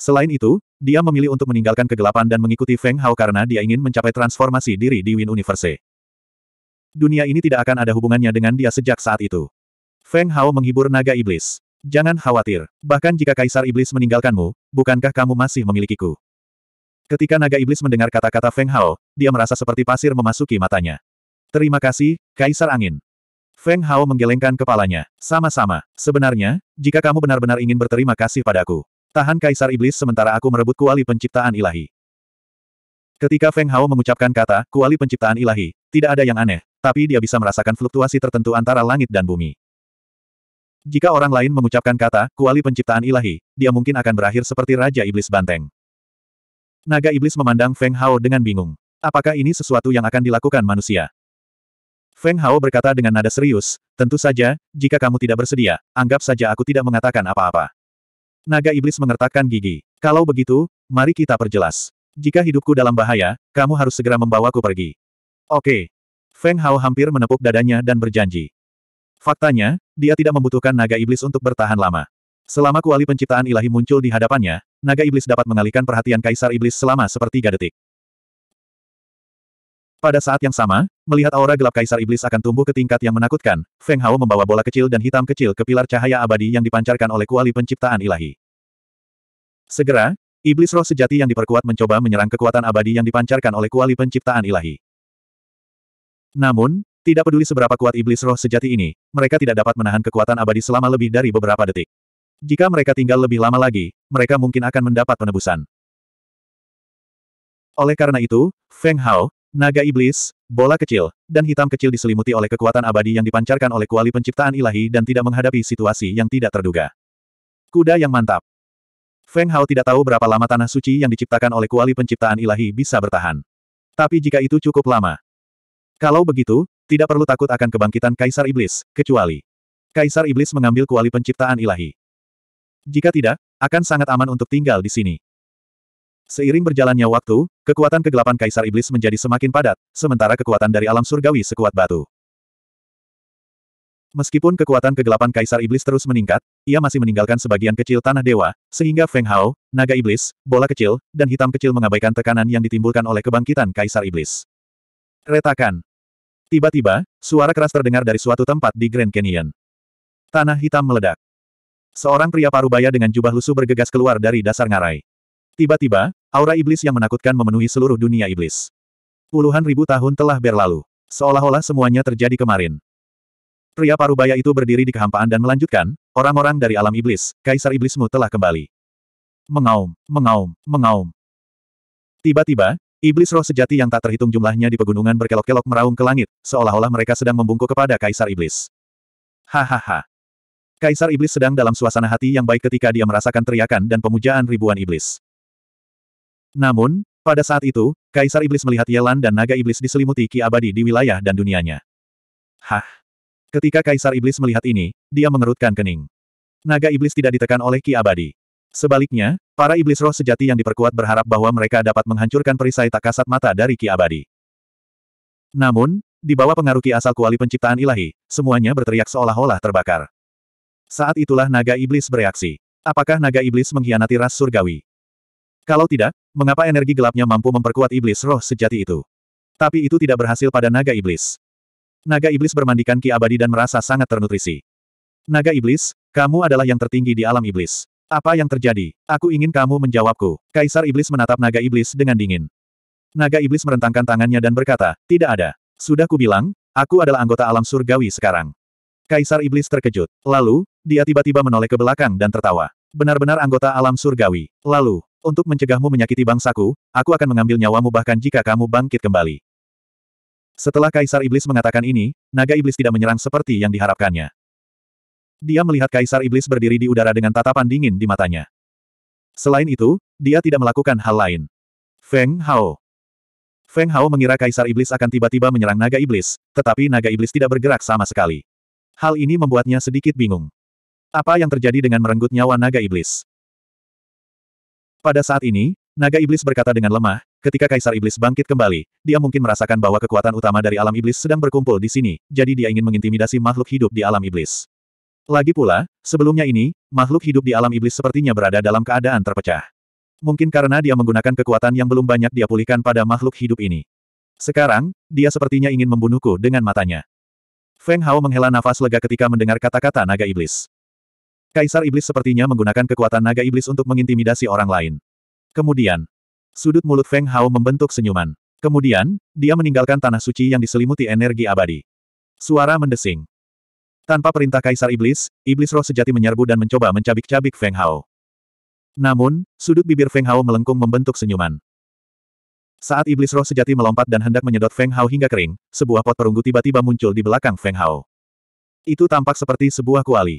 Selain itu, dia memilih untuk meninggalkan kegelapan dan mengikuti Feng Hao karena dia ingin mencapai transformasi diri di Win Universe dunia ini tidak akan ada hubungannya dengan dia sejak saat itu. Feng Hao menghibur naga iblis. Jangan khawatir, bahkan jika kaisar iblis meninggalkanmu, bukankah kamu masih memilikiku? Ketika naga iblis mendengar kata-kata Feng Hao, dia merasa seperti pasir memasuki matanya. Terima kasih, Kaisar Angin. Feng Hao menggelengkan kepalanya. Sama-sama. Sebenarnya, jika kamu benar-benar ingin berterima kasih padaku, tahan Kaisar Iblis sementara aku merebut kuali penciptaan ilahi. Ketika Feng Hao mengucapkan kata, kuali penciptaan ilahi, tidak ada yang aneh, tapi dia bisa merasakan fluktuasi tertentu antara langit dan bumi. Jika orang lain mengucapkan kata, kuali penciptaan ilahi, dia mungkin akan berakhir seperti Raja Iblis Banteng. Naga Iblis memandang Feng Hao dengan bingung. Apakah ini sesuatu yang akan dilakukan manusia? Feng Hao berkata dengan nada serius, tentu saja, jika kamu tidak bersedia, anggap saja aku tidak mengatakan apa-apa. Naga Iblis mengertakkan gigi. Kalau begitu, mari kita perjelas. Jika hidupku dalam bahaya, kamu harus segera membawaku pergi. Oke, Feng Hao hampir menepuk dadanya dan berjanji. Faktanya, dia tidak membutuhkan naga iblis untuk bertahan lama. Selama kuali penciptaan ilahi muncul di hadapannya, naga iblis dapat mengalihkan perhatian kaisar iblis selama sepertiga detik. Pada saat yang sama, melihat aura gelap kaisar iblis akan tumbuh ke tingkat yang menakutkan, Feng Hao membawa bola kecil dan hitam kecil ke pilar cahaya abadi yang dipancarkan oleh kuali penciptaan ilahi. Segera, iblis roh sejati yang diperkuat mencoba menyerang kekuatan abadi yang dipancarkan oleh kuali penciptaan ilahi. Namun, tidak peduli seberapa kuat iblis roh sejati ini, mereka tidak dapat menahan kekuatan abadi selama lebih dari beberapa detik. Jika mereka tinggal lebih lama lagi, mereka mungkin akan mendapat penebusan. Oleh karena itu, Feng Hao, naga iblis, bola kecil, dan hitam kecil diselimuti oleh kekuatan abadi yang dipancarkan oleh kuali penciptaan ilahi dan tidak menghadapi situasi yang tidak terduga. Kuda yang mantap. Feng Hao tidak tahu berapa lama tanah suci yang diciptakan oleh kuali penciptaan ilahi bisa bertahan. Tapi jika itu cukup lama, kalau begitu, tidak perlu takut akan kebangkitan Kaisar Iblis, kecuali Kaisar Iblis mengambil kuali penciptaan ilahi. Jika tidak, akan sangat aman untuk tinggal di sini. Seiring berjalannya waktu, kekuatan kegelapan Kaisar Iblis menjadi semakin padat, sementara kekuatan dari alam surgawi sekuat batu. Meskipun kekuatan kegelapan Kaisar Iblis terus meningkat, ia masih meninggalkan sebagian kecil tanah dewa, sehingga Feng Hao, naga iblis, bola kecil, dan hitam kecil mengabaikan tekanan yang ditimbulkan oleh kebangkitan Kaisar Iblis. Retakan. Tiba-tiba, suara keras terdengar dari suatu tempat di Grand Canyon. Tanah hitam meledak. Seorang pria parubaya dengan jubah lusuh bergegas keluar dari dasar ngarai. Tiba-tiba, aura iblis yang menakutkan memenuhi seluruh dunia iblis. Puluhan ribu tahun telah berlalu. Seolah-olah semuanya terjadi kemarin. Pria parubaya itu berdiri di kehampaan dan melanjutkan, orang-orang dari alam iblis, kaisar iblismu telah kembali. Mengaum, mengaum, mengaum. Tiba-tiba, Iblis roh sejati yang tak terhitung jumlahnya di pegunungan berkelok-kelok meraung ke langit, seolah-olah mereka sedang membungkuk kepada Kaisar Iblis. Hahaha. Kaisar Iblis sedang dalam suasana hati yang baik ketika dia merasakan teriakan dan pemujaan ribuan iblis. Namun, pada saat itu, Kaisar Iblis melihat Yelan dan naga iblis diselimuti ki abadi di wilayah dan dunianya. Hah! Ketika Kaisar Iblis melihat ini, dia mengerutkan kening. Naga iblis tidak ditekan oleh ki abadi. Sebaliknya, para iblis roh sejati yang diperkuat berharap bahwa mereka dapat menghancurkan perisai tak kasat mata dari Ki Abadi. Namun, di bawah pengaruh Ki asal kuali penciptaan ilahi, semuanya berteriak seolah-olah terbakar. Saat itulah naga iblis bereaksi. Apakah naga iblis mengkhianati ras surgawi? Kalau tidak, mengapa energi gelapnya mampu memperkuat iblis roh sejati itu? Tapi itu tidak berhasil pada naga iblis. Naga iblis bermandikan Ki Abadi dan merasa sangat ternutrisi. Naga iblis, kamu adalah yang tertinggi di alam iblis. Apa yang terjadi? Aku ingin kamu menjawabku. Kaisar Iblis menatap naga iblis dengan dingin. Naga iblis merentangkan tangannya dan berkata, tidak ada. Sudah kubilang, aku adalah anggota alam surgawi sekarang. Kaisar Iblis terkejut. Lalu, dia tiba-tiba menoleh ke belakang dan tertawa. Benar-benar anggota alam surgawi. Lalu, untuk mencegahmu menyakiti bangsaku, aku akan mengambil nyawamu bahkan jika kamu bangkit kembali. Setelah Kaisar Iblis mengatakan ini, naga iblis tidak menyerang seperti yang diharapkannya dia melihat Kaisar Iblis berdiri di udara dengan tatapan dingin di matanya. Selain itu, dia tidak melakukan hal lain. Feng Hao Feng Hao mengira Kaisar Iblis akan tiba-tiba menyerang naga iblis, tetapi naga iblis tidak bergerak sama sekali. Hal ini membuatnya sedikit bingung. Apa yang terjadi dengan merenggut nyawa naga iblis? Pada saat ini, naga iblis berkata dengan lemah, ketika Kaisar Iblis bangkit kembali, dia mungkin merasakan bahwa kekuatan utama dari alam iblis sedang berkumpul di sini, jadi dia ingin mengintimidasi makhluk hidup di alam iblis. Lagi pula, sebelumnya ini, makhluk hidup di alam iblis sepertinya berada dalam keadaan terpecah. Mungkin karena dia menggunakan kekuatan yang belum banyak dia pulihkan pada makhluk hidup ini. Sekarang, dia sepertinya ingin membunuhku dengan matanya. Feng Hao menghela nafas lega ketika mendengar kata-kata naga iblis. Kaisar iblis sepertinya menggunakan kekuatan naga iblis untuk mengintimidasi orang lain. Kemudian, sudut mulut Feng Hao membentuk senyuman. Kemudian, dia meninggalkan tanah suci yang diselimuti energi abadi. Suara mendesing. Tanpa perintah Kaisar Iblis, Iblis roh sejati menyerbu dan mencoba mencabik-cabik Feng Hao. Namun, sudut bibir Feng Hao melengkung membentuk senyuman. Saat Iblis roh sejati melompat dan hendak menyedot Feng Hao hingga kering, sebuah pot perunggu tiba-tiba muncul di belakang Feng Hao. Itu tampak seperti sebuah kuali.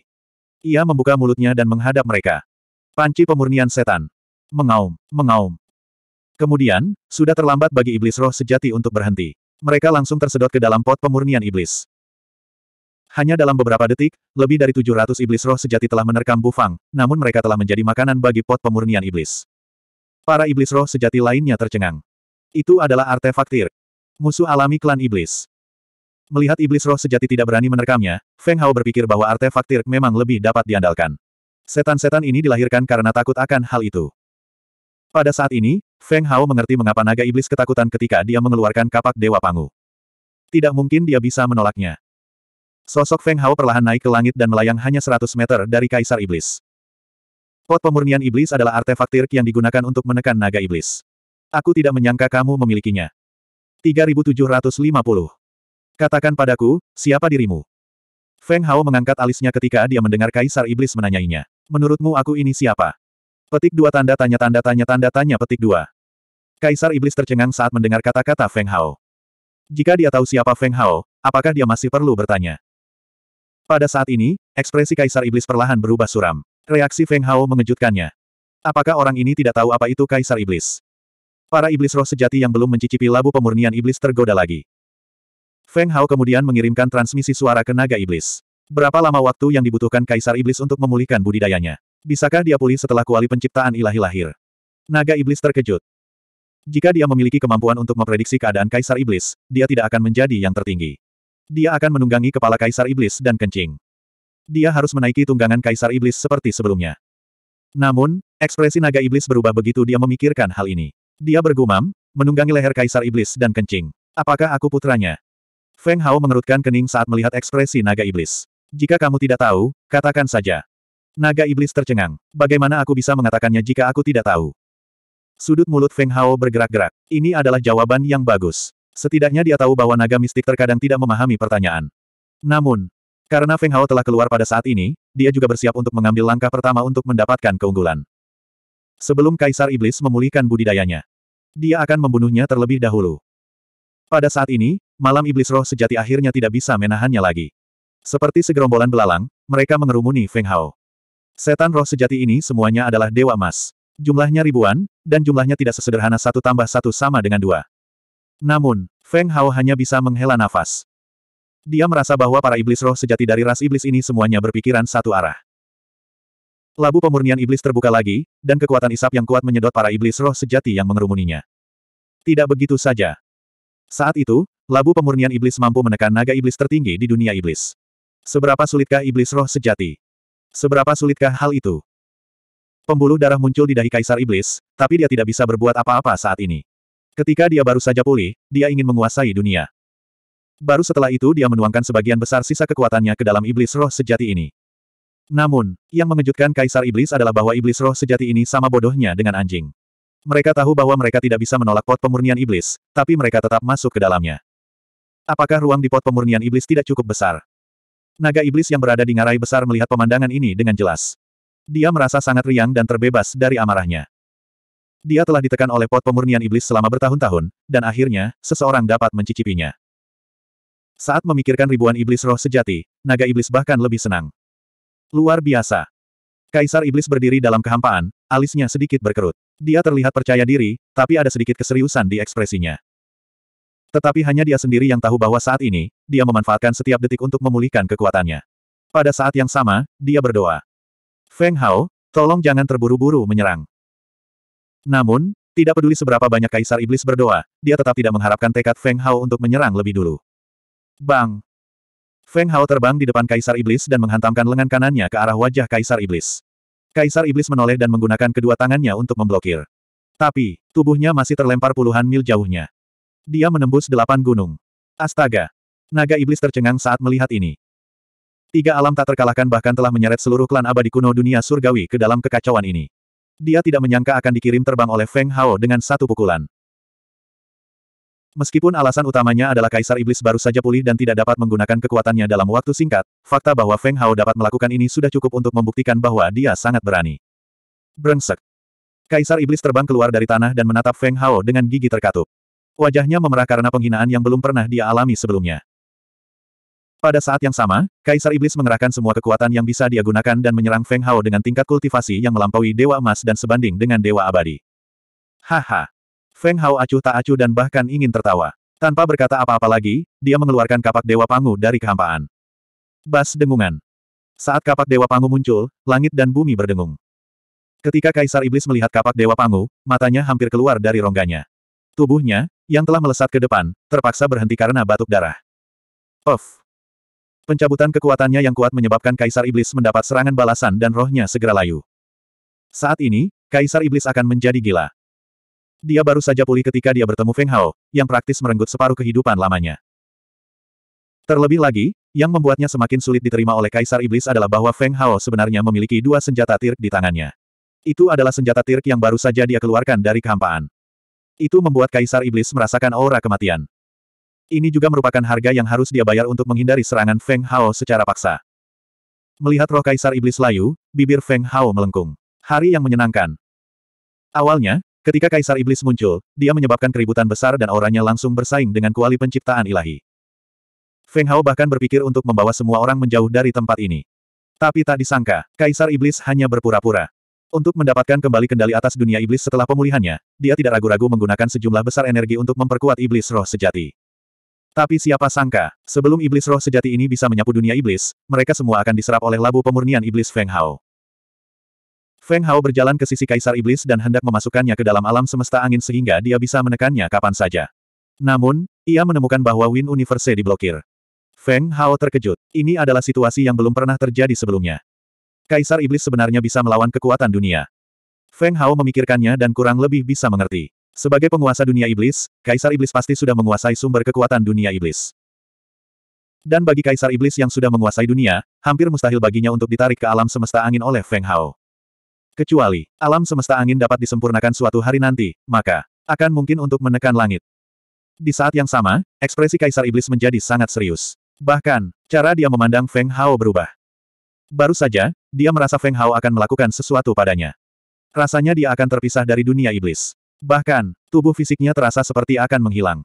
Ia membuka mulutnya dan menghadap mereka. Panci pemurnian setan. Mengaum, mengaum. Kemudian, sudah terlambat bagi iblis roh sejati untuk berhenti. Mereka langsung tersedot ke dalam pot pemurnian iblis. Hanya dalam beberapa detik, lebih dari 700 iblis roh sejati telah menerkam Bu Fang, namun mereka telah menjadi makanan bagi pot pemurnian iblis. Para iblis roh sejati lainnya tercengang. Itu adalah artefak tir. Musuh alami klan iblis. Melihat iblis roh sejati tidak berani menerkamnya, Feng Hao berpikir bahwa artefak tir memang lebih dapat diandalkan. Setan-setan ini dilahirkan karena takut akan hal itu. Pada saat ini, Feng Hao mengerti mengapa naga iblis ketakutan ketika dia mengeluarkan kapak Dewa Pangu. Tidak mungkin dia bisa menolaknya. Sosok Feng Hao perlahan naik ke langit dan melayang hanya 100 meter dari Kaisar Iblis. Pot pemurnian iblis adalah artefak tirk yang digunakan untuk menekan naga iblis. Aku tidak menyangka kamu memilikinya. 3750. Katakan padaku, siapa dirimu? Feng Hao mengangkat alisnya ketika dia mendengar Kaisar Iblis menanyainya. Menurutmu aku ini siapa? Petik dua tanda tanya tanda tanya tanda tanya petik dua. Kaisar Iblis tercengang saat mendengar kata-kata Feng Hao. Jika dia tahu siapa Feng Hao, apakah dia masih perlu bertanya? Pada saat ini, ekspresi Kaisar Iblis perlahan berubah suram. Reaksi Feng Hao mengejutkannya. Apakah orang ini tidak tahu apa itu Kaisar Iblis? Para iblis roh sejati yang belum mencicipi labu pemurnian iblis tergoda lagi. Feng Hao kemudian mengirimkan transmisi suara ke naga iblis. Berapa lama waktu yang dibutuhkan Kaisar Iblis untuk memulihkan budidayanya? Bisakah dia pulih setelah kuali penciptaan ilahi lahir? Naga Iblis terkejut. Jika dia memiliki kemampuan untuk memprediksi keadaan Kaisar Iblis, dia tidak akan menjadi yang tertinggi. Dia akan menunggangi kepala Kaisar Iblis dan kencing. Dia harus menaiki tunggangan Kaisar Iblis seperti sebelumnya. Namun, ekspresi naga iblis berubah begitu dia memikirkan hal ini. Dia bergumam, menunggangi leher Kaisar Iblis dan kencing. Apakah aku putranya? Feng Hao mengerutkan kening saat melihat ekspresi naga iblis. Jika kamu tidak tahu, katakan saja. Naga iblis tercengang. Bagaimana aku bisa mengatakannya jika aku tidak tahu? Sudut mulut Feng Hao bergerak-gerak. Ini adalah jawaban yang bagus. Setidaknya dia tahu bahwa naga mistik terkadang tidak memahami pertanyaan. Namun, karena Feng Hao telah keluar pada saat ini, dia juga bersiap untuk mengambil langkah pertama untuk mendapatkan keunggulan. Sebelum Kaisar Iblis memulihkan budidayanya, dia akan membunuhnya terlebih dahulu. Pada saat ini, malam Iblis Roh sejati akhirnya tidak bisa menahannya lagi. Seperti segerombolan belalang, mereka mengerumuni Feng Hao. Setan roh sejati ini semuanya adalah Dewa Emas. Jumlahnya ribuan, dan jumlahnya tidak sesederhana satu tambah satu sama dengan dua. Namun, Feng Hao hanya bisa menghela nafas. Dia merasa bahwa para iblis roh sejati dari ras iblis ini semuanya berpikiran satu arah. Labu pemurnian iblis terbuka lagi, dan kekuatan isap yang kuat menyedot para iblis roh sejati yang mengerumuninya. Tidak begitu saja. Saat itu, labu pemurnian iblis mampu menekan naga iblis tertinggi di dunia iblis. Seberapa sulitkah iblis roh sejati? Seberapa sulitkah hal itu? Pembuluh darah muncul di dahi kaisar iblis, tapi dia tidak bisa berbuat apa-apa saat ini. Ketika dia baru saja pulih, dia ingin menguasai dunia. Baru setelah itu dia menuangkan sebagian besar sisa kekuatannya ke dalam iblis roh sejati ini. Namun, yang mengejutkan Kaisar Iblis adalah bahwa iblis roh sejati ini sama bodohnya dengan anjing. Mereka tahu bahwa mereka tidak bisa menolak pot pemurnian iblis, tapi mereka tetap masuk ke dalamnya. Apakah ruang di pot pemurnian iblis tidak cukup besar? Naga iblis yang berada di ngarai besar melihat pemandangan ini dengan jelas. Dia merasa sangat riang dan terbebas dari amarahnya. Dia telah ditekan oleh pot pemurnian iblis selama bertahun-tahun, dan akhirnya, seseorang dapat mencicipinya. Saat memikirkan ribuan iblis roh sejati, naga iblis bahkan lebih senang. Luar biasa. Kaisar iblis berdiri dalam kehampaan, alisnya sedikit berkerut. Dia terlihat percaya diri, tapi ada sedikit keseriusan di ekspresinya. Tetapi hanya dia sendiri yang tahu bahwa saat ini, dia memanfaatkan setiap detik untuk memulihkan kekuatannya. Pada saat yang sama, dia berdoa. Feng Hao, tolong jangan terburu-buru menyerang. Namun, tidak peduli seberapa banyak Kaisar Iblis berdoa, dia tetap tidak mengharapkan tekad Feng Hao untuk menyerang lebih dulu. Bang! Feng Hao terbang di depan Kaisar Iblis dan menghantamkan lengan kanannya ke arah wajah Kaisar Iblis. Kaisar Iblis menoleh dan menggunakan kedua tangannya untuk memblokir. Tapi, tubuhnya masih terlempar puluhan mil jauhnya. Dia menembus delapan gunung. Astaga! Naga Iblis tercengang saat melihat ini. Tiga alam tak terkalahkan bahkan telah menyeret seluruh klan abadi kuno dunia surgawi ke dalam kekacauan ini. Dia tidak menyangka akan dikirim terbang oleh Feng Hao dengan satu pukulan. Meskipun alasan utamanya adalah Kaisar Iblis baru saja pulih dan tidak dapat menggunakan kekuatannya dalam waktu singkat, fakta bahwa Feng Hao dapat melakukan ini sudah cukup untuk membuktikan bahwa dia sangat berani. Brengsek. Kaisar Iblis terbang keluar dari tanah dan menatap Feng Hao dengan gigi terkatup. Wajahnya memerah karena penghinaan yang belum pernah dia alami sebelumnya. Pada saat yang sama, Kaisar Iblis mengerahkan semua kekuatan yang bisa dia gunakan dan menyerang Feng Hao dengan tingkat kultivasi yang melampaui Dewa Emas dan sebanding dengan Dewa Abadi. Haha. Feng Hao acuh tak acuh dan bahkan ingin tertawa. Tanpa berkata apa-apa lagi, dia mengeluarkan kapak Dewa Pangu dari kehampaan. Bas dengungan. Saat kapak Dewa Pangu muncul, langit dan bumi berdengung. Ketika Kaisar Iblis melihat kapak Dewa Pangu, matanya hampir keluar dari rongganya. Tubuhnya, yang telah melesat ke depan, terpaksa berhenti karena batuk darah. Of. Pencabutan kekuatannya yang kuat menyebabkan Kaisar Iblis mendapat serangan balasan dan rohnya segera layu. Saat ini, Kaisar Iblis akan menjadi gila. Dia baru saja pulih ketika dia bertemu Feng Hao, yang praktis merenggut separuh kehidupan lamanya. Terlebih lagi, yang membuatnya semakin sulit diterima oleh Kaisar Iblis adalah bahwa Feng Hao sebenarnya memiliki dua senjata tirk di tangannya. Itu adalah senjata tirk yang baru saja dia keluarkan dari kehampaan. Itu membuat Kaisar Iblis merasakan aura kematian. Ini juga merupakan harga yang harus dia bayar untuk menghindari serangan Feng Hao secara paksa. Melihat roh kaisar iblis layu, bibir Feng Hao melengkung. Hari yang menyenangkan. Awalnya, ketika kaisar iblis muncul, dia menyebabkan keributan besar dan auranya langsung bersaing dengan kuali penciptaan ilahi. Feng Hao bahkan berpikir untuk membawa semua orang menjauh dari tempat ini. Tapi tak disangka, kaisar iblis hanya berpura-pura. Untuk mendapatkan kembali kendali atas dunia iblis setelah pemulihannya, dia tidak ragu-ragu menggunakan sejumlah besar energi untuk memperkuat iblis roh sejati. Tapi siapa sangka, sebelum iblis roh sejati ini bisa menyapu dunia iblis, mereka semua akan diserap oleh labu pemurnian iblis Feng Hao. Feng Hao berjalan ke sisi kaisar iblis dan hendak memasukkannya ke dalam alam semesta angin sehingga dia bisa menekannya kapan saja. Namun, ia menemukan bahwa Win Universe diblokir. Feng Hao terkejut. Ini adalah situasi yang belum pernah terjadi sebelumnya. Kaisar iblis sebenarnya bisa melawan kekuatan dunia. Feng Hao memikirkannya dan kurang lebih bisa mengerti. Sebagai penguasa dunia iblis, Kaisar Iblis pasti sudah menguasai sumber kekuatan dunia iblis. Dan bagi Kaisar Iblis yang sudah menguasai dunia, hampir mustahil baginya untuk ditarik ke alam semesta angin oleh Feng Hao. Kecuali, alam semesta angin dapat disempurnakan suatu hari nanti, maka, akan mungkin untuk menekan langit. Di saat yang sama, ekspresi Kaisar Iblis menjadi sangat serius. Bahkan, cara dia memandang Feng Hao berubah. Baru saja, dia merasa Feng Hao akan melakukan sesuatu padanya. Rasanya dia akan terpisah dari dunia iblis. Bahkan, tubuh fisiknya terasa seperti akan menghilang.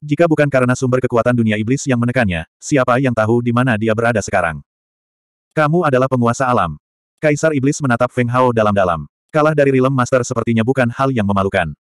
Jika bukan karena sumber kekuatan dunia iblis yang menekannya, siapa yang tahu di mana dia berada sekarang? Kamu adalah penguasa alam. Kaisar Iblis menatap Feng Hao dalam-dalam. Kalah dari Rilem Master sepertinya bukan hal yang memalukan.